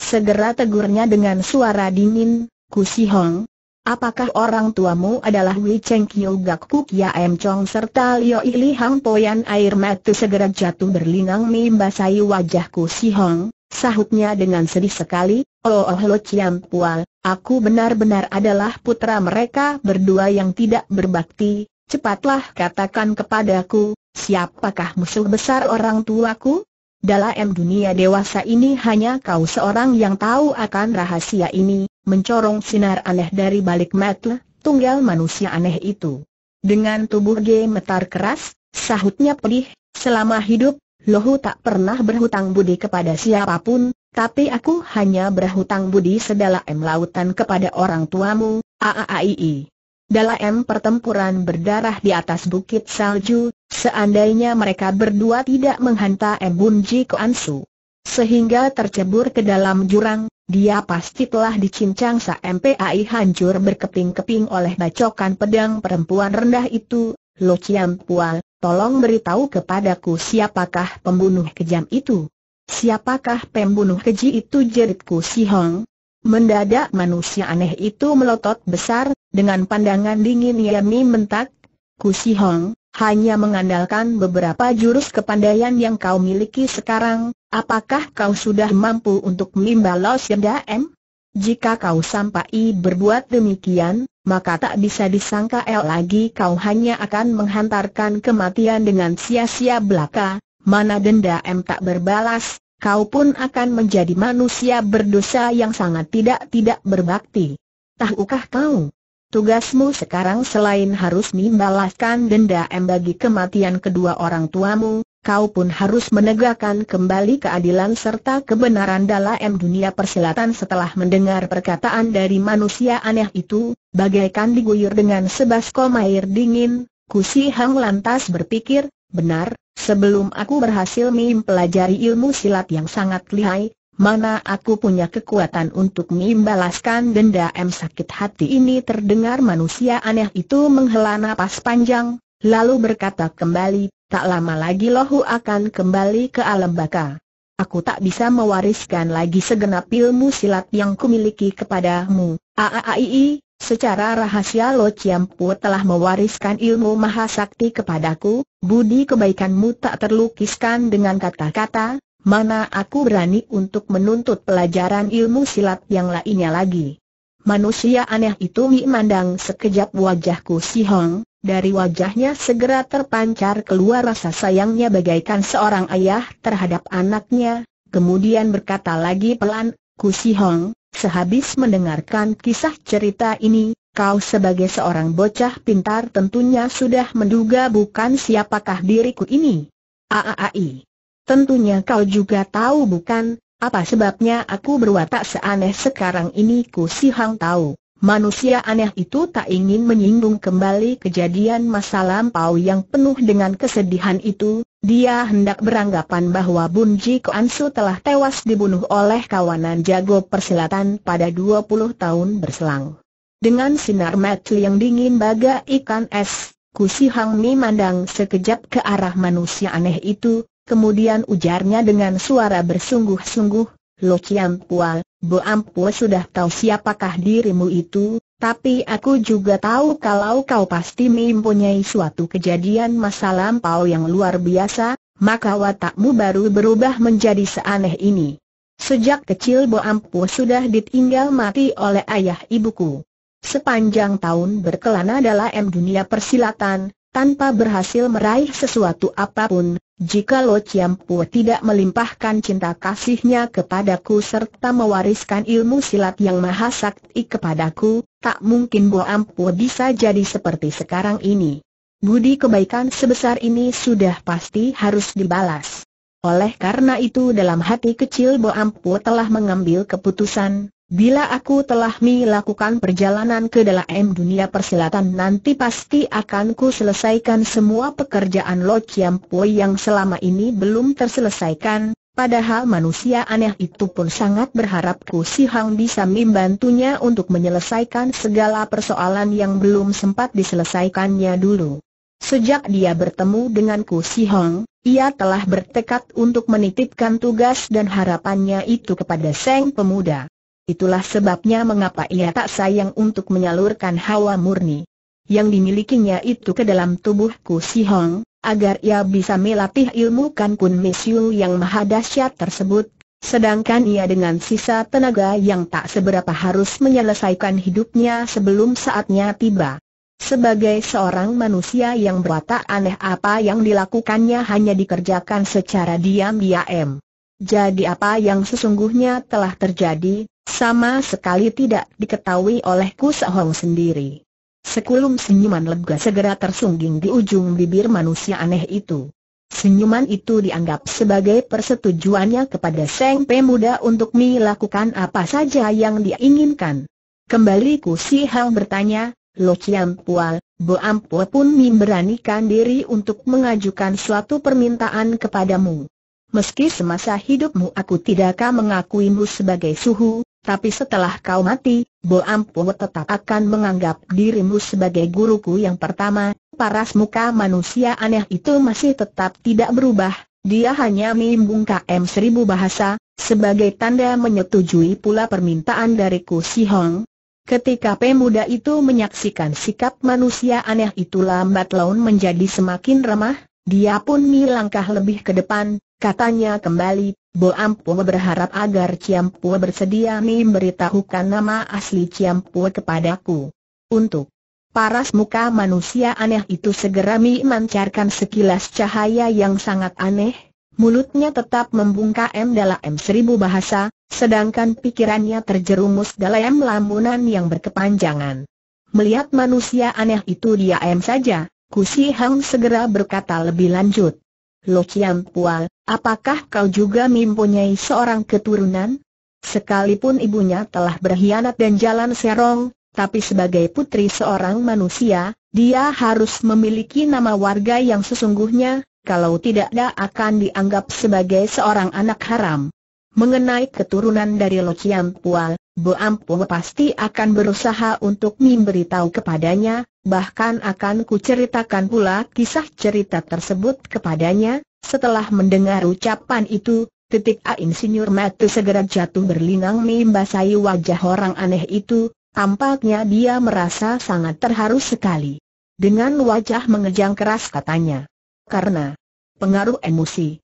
Segera tegurnya dengan suara dingin, Ku Si Hong, apakah orang tuamu adalah Wei Cheng Kiu Gak Puk Ya Em Chong serta Liu Ili Hang Poyan air mata segera jatuh berlinang membasahi wajah Si Hong, sahutnya dengan sedih sekali, oh oh lo Ciam Pual, aku benar-benar adalah putra mereka berdua yang tidak berbakti, Cepatlah katakan kepadaku, siapakah musuh besar orang tuaku? Dalam dunia dewasa ini hanya kau seorang yang tahu akan rahasia ini, mencorong sinar aneh dari balik mata, tunggal manusia aneh itu. Dengan tubuh gemetar keras, sahutnya pedih, selama hidup, Lohu tak pernah berhutang budi kepada siapapun, tapi aku hanya berhutang budi sedalam lautan kepada orang tuamu, Aaaii. Dalam pertempuran berdarah di atas bukit salju, seandainya mereka berdua tidak menghantam Embun Ji Ansu sehingga tercebur ke dalam jurang, dia pasti telah dicincang MPAI hancur berkeping-keping oleh bacokan pedang perempuan rendah itu. Lo Chiam Pual, tolong beritahu kepadaku siapakah pembunuh kejam itu. Siapakah pembunuh keji itu jeritku Si Hong, Mendadak manusia aneh itu melotot besar, dengan pandangan dingin Yami mentak, Kusi Hong, hanya mengandalkan beberapa jurus kepandaian yang kau miliki sekarang, apakah kau sudah mampu untuk membalas M? Jika kau sampai berbuat demikian, maka tak bisa disangka el lagi kau hanya akan menghantarkan kematian dengan sia-sia belaka, mana denda M tak berbalas, kau pun akan menjadi manusia berdosa yang sangat tidak-tidak berbakti. Tahukah kau? Tugasmu sekarang selain harus membalaskan denda dendam bagi kematian kedua orang tuamu, kau pun harus menegakkan kembali keadilan serta kebenaran dalam dunia persilatan setelah mendengar perkataan dari manusia aneh itu, bagaikan diguyur dengan sebas komair dingin, Kusi Hang lantas berpikir, Benar, sebelum aku berhasil mempelajari ilmu silat yang sangat lihai, mana aku punya kekuatan untuk membalaskan denda M sakit hati ini terdengar manusia aneh itu menghela napas panjang, lalu berkata kembali, tak lama lagi lohu akan kembali ke alam baka. Aku tak bisa mewariskan lagi segenap ilmu silat yang kumiliki kepadamu. Aaaii. Secara rahasia Lo Chiampu telah mewariskan ilmu mahasakti kepadaku, budi kebaikanmu tak terlukiskan dengan kata-kata, mana aku berani untuk menuntut pelajaran ilmu silat yang lainnya lagi. Manusia aneh itu memandang sekejap wajahku si Hong, dari wajahnya segera terpancar keluar rasa sayangnya bagaikan seorang ayah terhadap anaknya, kemudian berkata lagi pelan, Ku Si Hong, Sehabis mendengarkan kisah cerita ini, kau sebagai seorang bocah pintar tentunya sudah menduga bukan siapakah diriku ini. Aaai. Tentunya kau juga tahu bukan, apa sebabnya aku berwatak seaneh sekarang ini ku si tahu. Manusia aneh itu tak ingin menyinggung kembali kejadian masa lampau yang penuh dengan kesedihan itu, dia hendak beranggapan bahwa Bun Ji Kuan telah tewas dibunuh oleh kawanan jago persilatan pada 20 tahun berselang. Dengan sinar mata yang dingin baga ikan es, Kusi Hang Mi mandang sekejap ke arah manusia aneh itu, kemudian ujarnya dengan suara bersungguh-sungguh, Lo Chiam Pual, Bo Ampua sudah tahu siapakah dirimu itu, tapi aku juga tahu kalau kau pasti mempunyai suatu kejadian masa lampau yang luar biasa, maka watakmu baru berubah menjadi seaneh ini. Sejak kecil Bo Ampu sudah ditinggal mati oleh ayah ibuku. Sepanjang tahun berkelana dalam dunia persilatan, tanpa berhasil meraih sesuatu apapun, jika Lo Chiam tidak melimpahkan cinta kasihnya kepadaku serta mewariskan ilmu silat yang maha sakti kepadaku, tak mungkin Bo Ampu bisa jadi seperti sekarang ini. Budi kebaikan sebesar ini sudah pasti harus dibalas. Oleh karena itu dalam hati kecil Bo Ampu telah mengambil keputusan, Bila aku telah melakukan perjalanan ke dalam dunia persilatan nanti pasti akan ku selesaikan semua pekerjaan Lo Chiam Pui yang selama ini belum terselesaikan, padahal manusia aneh itu pun sangat berharap ku si Hang bisa membantunya untuk menyelesaikan segala persoalan yang belum sempat diselesaikannya dulu. Sejak dia bertemu dengan Ku Si Hang, ia telah bertekad untuk menitipkan tugas dan harapannya itu kepada Seng Pemuda. Itulah sebabnya mengapa ia tak sayang untuk menyalurkan hawa murni yang dimilikinya itu ke dalam tubuhku si Hong, agar ia bisa melatih ilmu kan kun misyu yang maha dahsyat tersebut, sedangkan ia dengan sisa tenaga yang tak seberapa harus menyelesaikan hidupnya sebelum saatnya tiba. Sebagai seorang manusia yang berwatak aneh apa yang dilakukannya hanya dikerjakan secara diam-diam. Jadi apa yang sesungguhnya telah terjadi, sama sekali tidak diketahui oleh Hong sendiri. Sekulum senyuman lega segera tersungging di ujung bibir manusia aneh itu. Senyuman itu dianggap sebagai persetujuannya kepada Seng Pemuda untuk melakukan apa saja yang diinginkan. Kembali Kusi bertanya, Lo Chiam Pual, Bo Ampua pun memberanikan diri untuk mengajukan suatu permintaan kepadamu. Meski semasa hidupmu aku tidakkah mengakuimu sebagai suhu, tapi setelah kau mati, Bo Ampu tetap akan menganggap dirimu sebagai guruku yang pertama. Paras muka manusia aneh itu masih tetap tidak berubah. Dia hanya mimbung KM seribu bahasa, sebagai tanda menyetujui pula permintaan dariku Si Hong. Ketika pemuda itu menyaksikan sikap manusia aneh itu lambat laun menjadi semakin remah, dia pun melangkah lebih ke depan, katanya kembali, Bo Ampua berharap agar Ciampua bersedia memberitahukan nama asli Ciampua kepadaku. Untuk paras muka manusia aneh itu segera memancarkan sekilas cahaya yang sangat aneh, mulutnya tetap membungka M dalam seribu bahasa, sedangkan pikirannya terjerumus dalam lamunan yang berkepanjangan. Melihat manusia aneh itu dia M saja, Kusi Hang segera berkata lebih lanjut. Lo Chiam Pual, apakah kau juga mempunyai seorang keturunan? Sekalipun ibunya telah berkhianat dan jalan serong, tapi sebagai putri seorang manusia, dia harus memiliki nama warga yang sesungguhnya, kalau tidak dia akan dianggap sebagai seorang anak haram. Mengenai keturunan dari Lo Chiam Pual, Bu Ampu pasti akan berusaha untuk memberitahu kepadanya, bahkan akan kuceritakan pula kisah cerita tersebut kepadanya, setelah mendengar ucapan itu, titik A insinyur Matu segera jatuh berlinang membasahi wajah orang aneh itu, tampaknya dia merasa sangat terharu sekali. Dengan wajah mengejang keras katanya. Karena pengaruh emosi.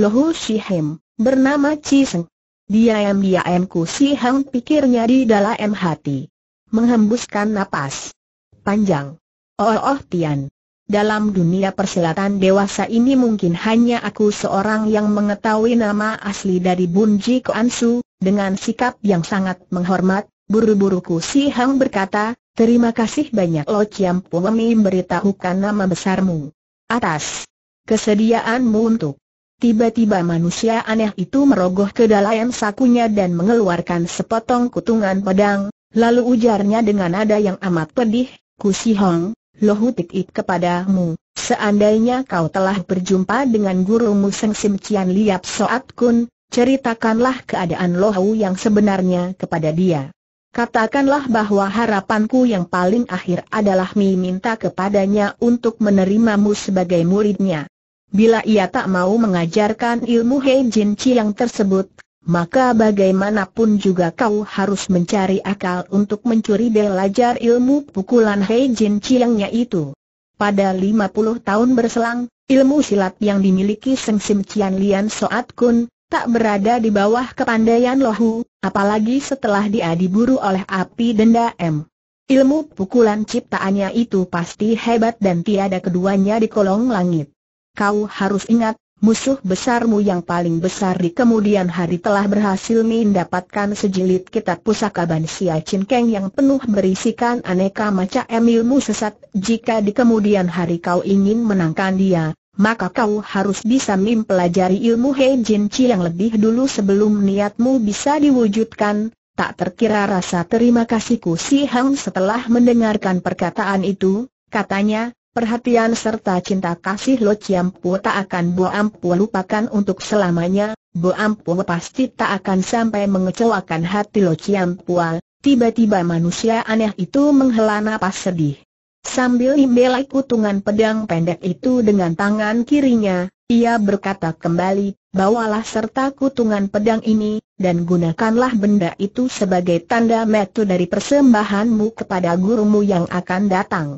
Lohu Shihem, bernama Chi Diam-diam Ku Si Hang pikirnya di dalam hati. Menghembuskan napas. Panjang. Oh, oh, Tian. Dalam dunia persilatan dewasa ini mungkin hanya aku seorang yang mengetahui nama asli dari Bunji Ansu, dengan sikap yang sangat menghormat, buru-buru Ku Si Hang berkata, terima kasih banyak Lo Chiam Puemi memberitahukan nama besarmu. Atas kesediaanmu untuk Tiba-tiba manusia aneh itu merogoh ke dalam sakunya dan mengeluarkan sepotong kutungan pedang, lalu ujarnya dengan nada yang amat pedih, Ku Si Hong, lohutik it kepadamu, seandainya kau telah berjumpa dengan gurumu Seng Sim Cian Liap Soat Kun, ceritakanlah keadaan Lohu yang sebenarnya kepada dia. Katakanlah bahwa harapanku yang paling akhir adalah meminta kepadanya untuk menerimamu sebagai muridnya. Bila ia tak mau mengajarkan ilmu Hei Jin Chiang tersebut, maka bagaimanapun juga kau harus mencari akal untuk mencuri belajar ilmu pukulan Hei Jin Chiangnya itu. Pada 50 tahun berselang, ilmu silat yang dimiliki Seng Sim Cian Lian Soat Kun, tak berada di bawah kepandaian Lohu, apalagi setelah dia diburu oleh api denda M. Ilmu pukulan ciptaannya itu pasti hebat dan tiada keduanya di kolong langit kau harus ingat, musuh besarmu yang paling besar di kemudian hari telah berhasil mendapatkan sejilid kitab pusaka Bansia Cinkeng yang penuh berisikan aneka macam ilmu sesat. Jika di kemudian hari kau ingin menangkan dia, maka kau harus bisa mempelajari ilmu Hei Jin Chi yang lebih dulu sebelum niatmu bisa diwujudkan. Tak terkira rasa terima kasihku Si Hang setelah mendengarkan perkataan itu, katanya, Perhatian serta cinta kasih Lo Chiam tak akan Bo Ampu lupakan untuk selamanya, Bo Ampu pasti tak akan sampai mengecewakan hati Lo Chiam Tiba-tiba manusia aneh itu menghela napas sedih. Sambil membelai kutungan pedang pendek itu dengan tangan kirinya, ia berkata kembali, bawalah serta kutungan pedang ini, dan gunakanlah benda itu sebagai tanda metu dari persembahanmu kepada gurumu yang akan datang.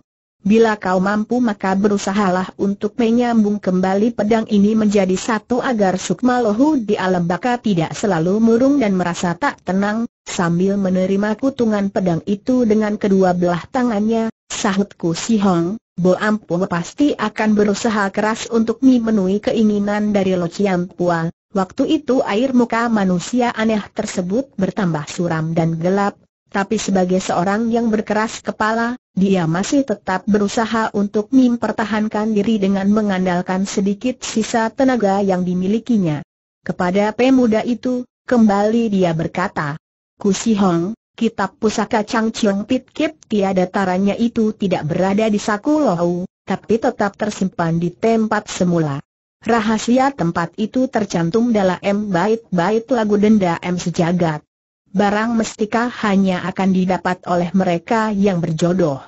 Bila kau mampu maka berusahalah untuk menyambung kembali pedang ini menjadi satu agar Sukma Lohu di alam baka tidak selalu murung dan merasa tak tenang, sambil menerima kutungan pedang itu dengan kedua belah tangannya, sahutku si Hong, Bo Ampu pasti akan berusaha keras untuk memenuhi keinginan dari Lo Chiam Pua. Waktu itu air muka manusia aneh tersebut bertambah suram dan gelap, tapi sebagai seorang yang berkeras kepala, dia masih tetap berusaha untuk mempertahankan diri dengan mengandalkan sedikit sisa tenaga yang dimilikinya. Kepada pemuda itu, kembali dia berkata, "Ku si Hong, kitab pusaka Chang Chiong Pit Kip tiada taranya itu tidak berada di saku Lohau, tapi tetap tersimpan di tempat semula. Rahasia tempat itu tercantum dalam bait-bait lagu denda M sejagat barang mestika hanya akan didapat oleh mereka yang berjodoh.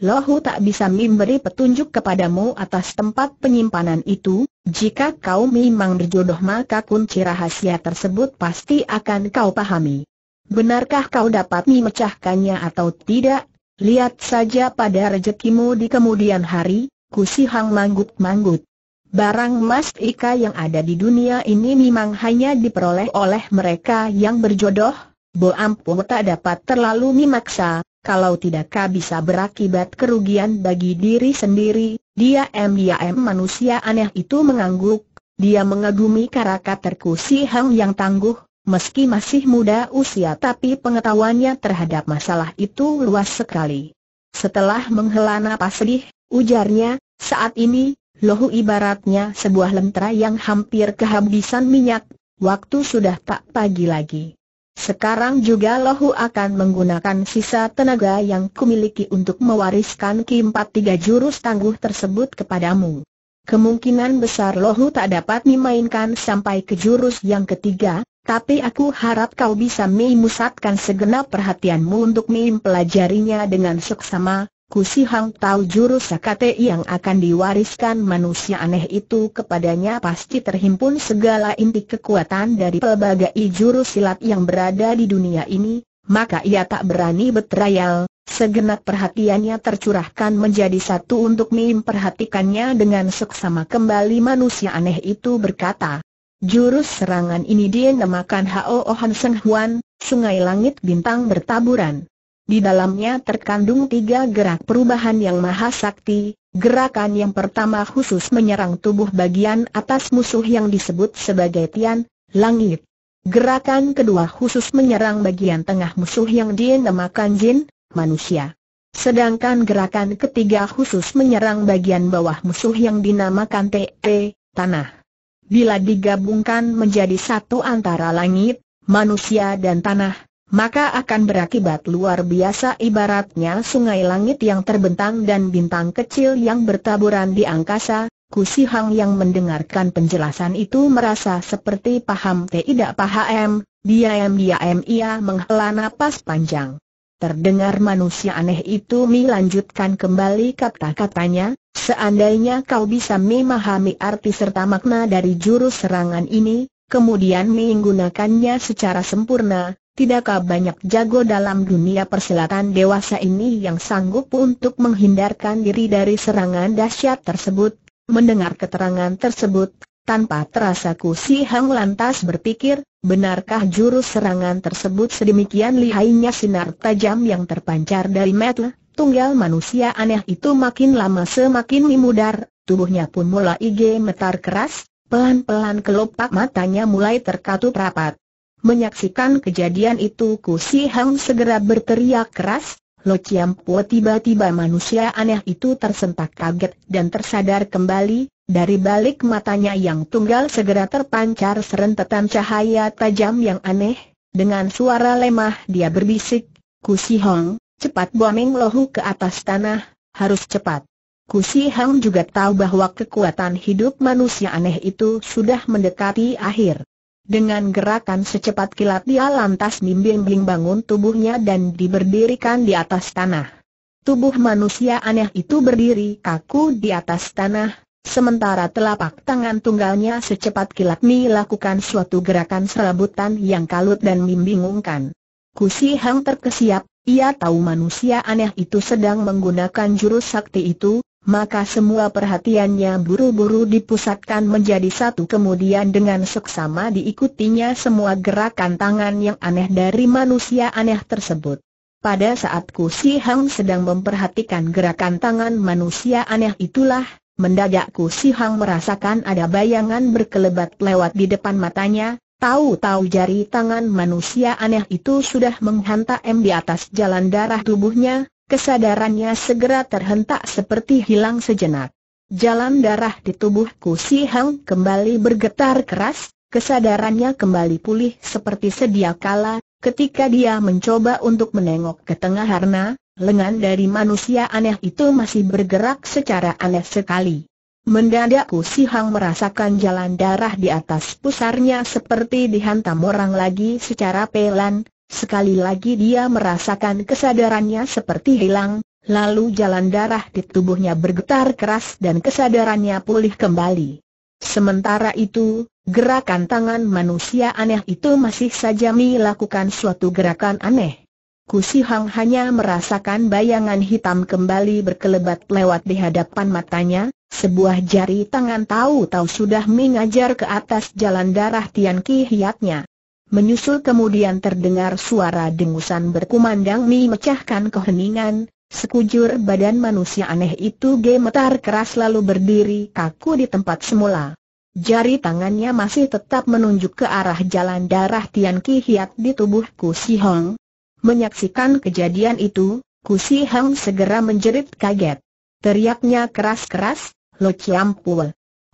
Lohu tak bisa memberi petunjuk kepadamu atas tempat penyimpanan itu, jika kau memang berjodoh maka kunci rahasia tersebut pasti akan kau pahami. Benarkah kau dapat memecahkannya atau tidak? Lihat saja pada rezekimu di kemudian hari, kusihang manggut-manggut. Barang emas Ika yang ada di dunia ini memang hanya diperoleh oleh mereka yang berjodoh, Bo Ampo tak dapat terlalu memaksa, kalau tidakkah bisa berakibat kerugian bagi diri sendiri, dia m, m manusia aneh itu mengangguk, dia mengagumi karakter Si Hang yang tangguh, meski masih muda usia tapi pengetahuannya terhadap masalah itu luas sekali. Setelah menghela napas sedih, ujarnya, saat ini, lohu ibaratnya sebuah lentera yang hampir kehabisan minyak, waktu sudah tak pagi lagi. Sekarang juga Lohu akan menggunakan sisa tenaga yang kumiliki untuk mewariskan keempat tiga jurus tangguh tersebut kepadamu. Kemungkinan besar Lohu tak dapat dimainkan sampai ke jurus yang ketiga, tapi aku harap kau bisa memusatkan segenap perhatianmu untuk mempelajarinya dengan seksama, Kusi Hang tahu jurus sakate yang akan diwariskan manusia aneh itu kepadanya pasti terhimpun segala inti kekuatan dari pelbagai jurus silat yang berada di dunia ini, maka ia tak berani betrayal, segenap perhatiannya tercurahkan menjadi satu untuk memperhatikannya dengan seksama kembali manusia aneh itu berkata. Jurus serangan ini dinamakan Hao Ohan Seng Huan, Sungai Langit Bintang Bertaburan. Di dalamnya terkandung tiga gerak perubahan yang maha sakti, gerakan yang pertama khusus menyerang tubuh bagian atas musuh yang disebut sebagai Tian, Langit. Gerakan kedua khusus menyerang bagian tengah musuh yang dinamakan Jin, manusia. Sedangkan gerakan ketiga khusus menyerang bagian bawah musuh yang dinamakan TE, tanah. Bila digabungkan menjadi satu antara langit, manusia dan tanah, maka akan berakibat luar biasa ibaratnya sungai langit yang terbentang dan bintang kecil yang bertaburan di angkasa, Kusi Hang yang mendengarkan penjelasan itu merasa seperti paham tidak paham, Dia dia diam ia menghela napas panjang. Terdengar manusia aneh itu Mi lanjutkan kembali kata-katanya, seandainya kau bisa memahami arti serta makna dari jurus serangan ini, kemudian menggunakannya secara sempurna, Tidakkah banyak jago dalam dunia persilatan dewasa ini yang sanggup untuk menghindarkan diri dari serangan dahsyat tersebut? Mendengar keterangan tersebut, tanpa terasa Ku Si Hang lantas berpikir, benarkah jurus serangan tersebut sedemikian lihainya sinar tajam yang terpancar dari metel? Tunggal manusia aneh itu makin lama semakin memudar, tubuhnya pun mulai gemetar keras, pelan-pelan kelopak matanya mulai terkatup rapat. Menyaksikan kejadian itu Ku Si Hang segera berteriak keras, Lo Chiam Po tiba-tiba manusia aneh itu tersentak kaget dan tersadar kembali, dari balik matanya yang tunggal segera terpancar serentetan cahaya tajam yang aneh, dengan suara lemah dia berbisik, Ku Si Hong, cepat buaming lohu ke atas tanah, harus cepat. Ku Si Hang juga tahu bahwa kekuatan hidup manusia aneh itu sudah mendekati akhir. Dengan gerakan secepat kilat dia lantas bimbing-bimbing bangun tubuhnya dan diberdirikan di atas tanah. Tubuh manusia aneh itu berdiri kaku di atas tanah, sementara telapak tangan tunggalnya secepat kilat lakukan suatu gerakan serabutan yang kalut dan membingungkan. Kusi Hang terkesiap, ia tahu manusia aneh itu sedang menggunakan jurus sakti itu, maka semua perhatiannya buru-buru dipusatkan menjadi satu kemudian dengan seksama diikutinya semua gerakan tangan yang aneh dari manusia aneh tersebut. Pada saat Ku Si Hang sedang memperhatikan gerakan tangan manusia aneh itulah, mendadak Ku Si Hang merasakan ada bayangan berkelebat lewat di depan matanya, Tahu-tahu jari tangan manusia aneh itu sudah menghantam di atas jalan darah tubuhnya, Kesadarannya segera terhentak seperti hilang sejenak. Jalan darah di tubuhku Si Hang kembali bergetar keras, kesadarannya kembali pulih seperti sedia kala, ketika dia mencoba untuk menengok ke tengah harna, lengan dari manusia aneh itu masih bergerak secara aneh sekali. Mendadak Si Hang merasakan jalan darah di atas pusarnya seperti dihantam orang lagi secara pelan, Sekali lagi dia merasakan kesadarannya seperti hilang, lalu jalan darah di tubuhnya bergetar keras dan kesadarannya pulih kembali. Sementara itu, gerakan tangan manusia aneh itu masih saja melakukan suatu gerakan aneh. Kusi Hang hanya merasakan bayangan hitam kembali berkelebat lewat di hadapan matanya, sebuah jari tangan tahu-tahu sudah mengajar ke atas jalan darah Tian Ki Hiatnya. Menyusul kemudian terdengar suara dengusan berkumandang mi mecahkan keheningan, sekujur badan manusia aneh itu gemetar keras lalu berdiri kaku di tempat semula. Jari tangannya masih tetap menunjuk ke arah jalan darah Tian Ki Hiat di tubuh Ku Si Hong. Menyaksikan kejadian itu, Ku Si Hong segera menjerit kaget. Teriaknya keras-keras, Lo Chiam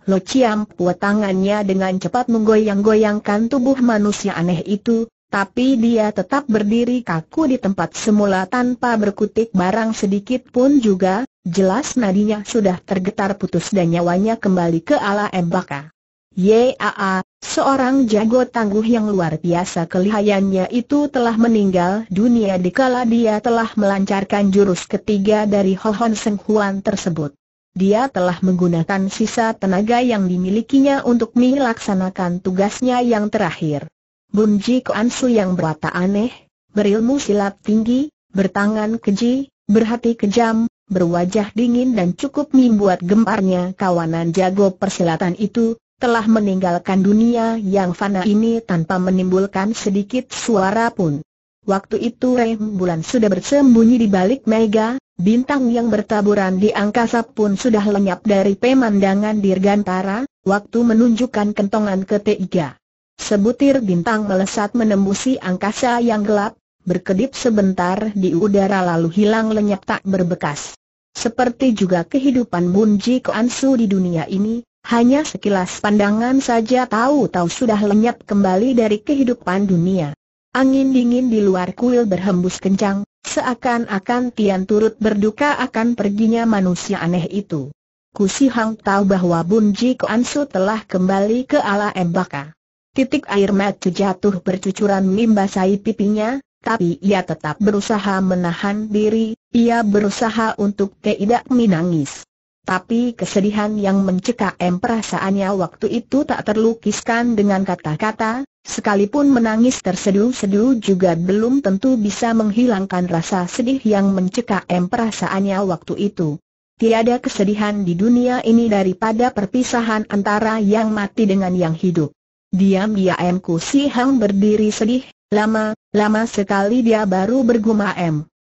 Lo Chiam Pua tangannya dengan cepat menggoyang-goyangkan tubuh manusia aneh itu, tapi dia tetap berdiri kaku di tempat semula tanpa berkutik barang sedikit pun juga, jelas nadinya sudah tergetar putus dan nyawanya kembali ke ala embaka. Yaa, seorang jago tangguh yang luar biasa kelihayannya itu telah meninggal dunia dikala dia telah melancarkan jurus ketiga dari Hohon huan tersebut dia telah menggunakan sisa tenaga yang dimilikinya untuk melaksanakan tugasnya yang terakhir. Bunji Kansu yang berwata aneh, berilmu silat tinggi, bertangan keji, berhati kejam, berwajah dingin dan cukup membuat gemparnya kawanan jago persilatan itu, telah meninggalkan dunia yang fana ini tanpa menimbulkan sedikit suara pun. Waktu itu Rem Bulan sudah bersembunyi di balik mega, bintang yang bertaburan di angkasa pun sudah lenyap dari pemandangan dirgantara, waktu menunjukkan kentongan ketiga. Sebutir bintang melesat menembusi angkasa yang gelap, berkedip sebentar di udara lalu hilang lenyap tak berbekas. Seperti juga kehidupan Bunji Koansu di dunia ini, hanya sekilas pandangan saja tahu-tahu sudah lenyap kembali dari kehidupan dunia. Angin dingin di luar kuil berhembus kencang, seakan-akan Tian turut berduka akan perginya manusia aneh itu. Ku Si Hang tahu bahwa Bun Ji telah kembali ke ala embaka. Titik air mata jatuh bercucuran membasahi pipinya, tapi ia tetap berusaha menahan diri, ia berusaha untuk tidak menangis tapi kesedihan yang mencekam perasaannya waktu itu tak terlukiskan dengan kata-kata, sekalipun menangis tersedu-sedu juga belum tentu bisa menghilangkan rasa sedih yang mencekam perasaannya waktu itu. Tiada kesedihan di dunia ini daripada perpisahan antara yang mati dengan yang hidup. Diam-diam Ku Si Hang berdiri sedih, lama, lama sekali dia baru bergumam.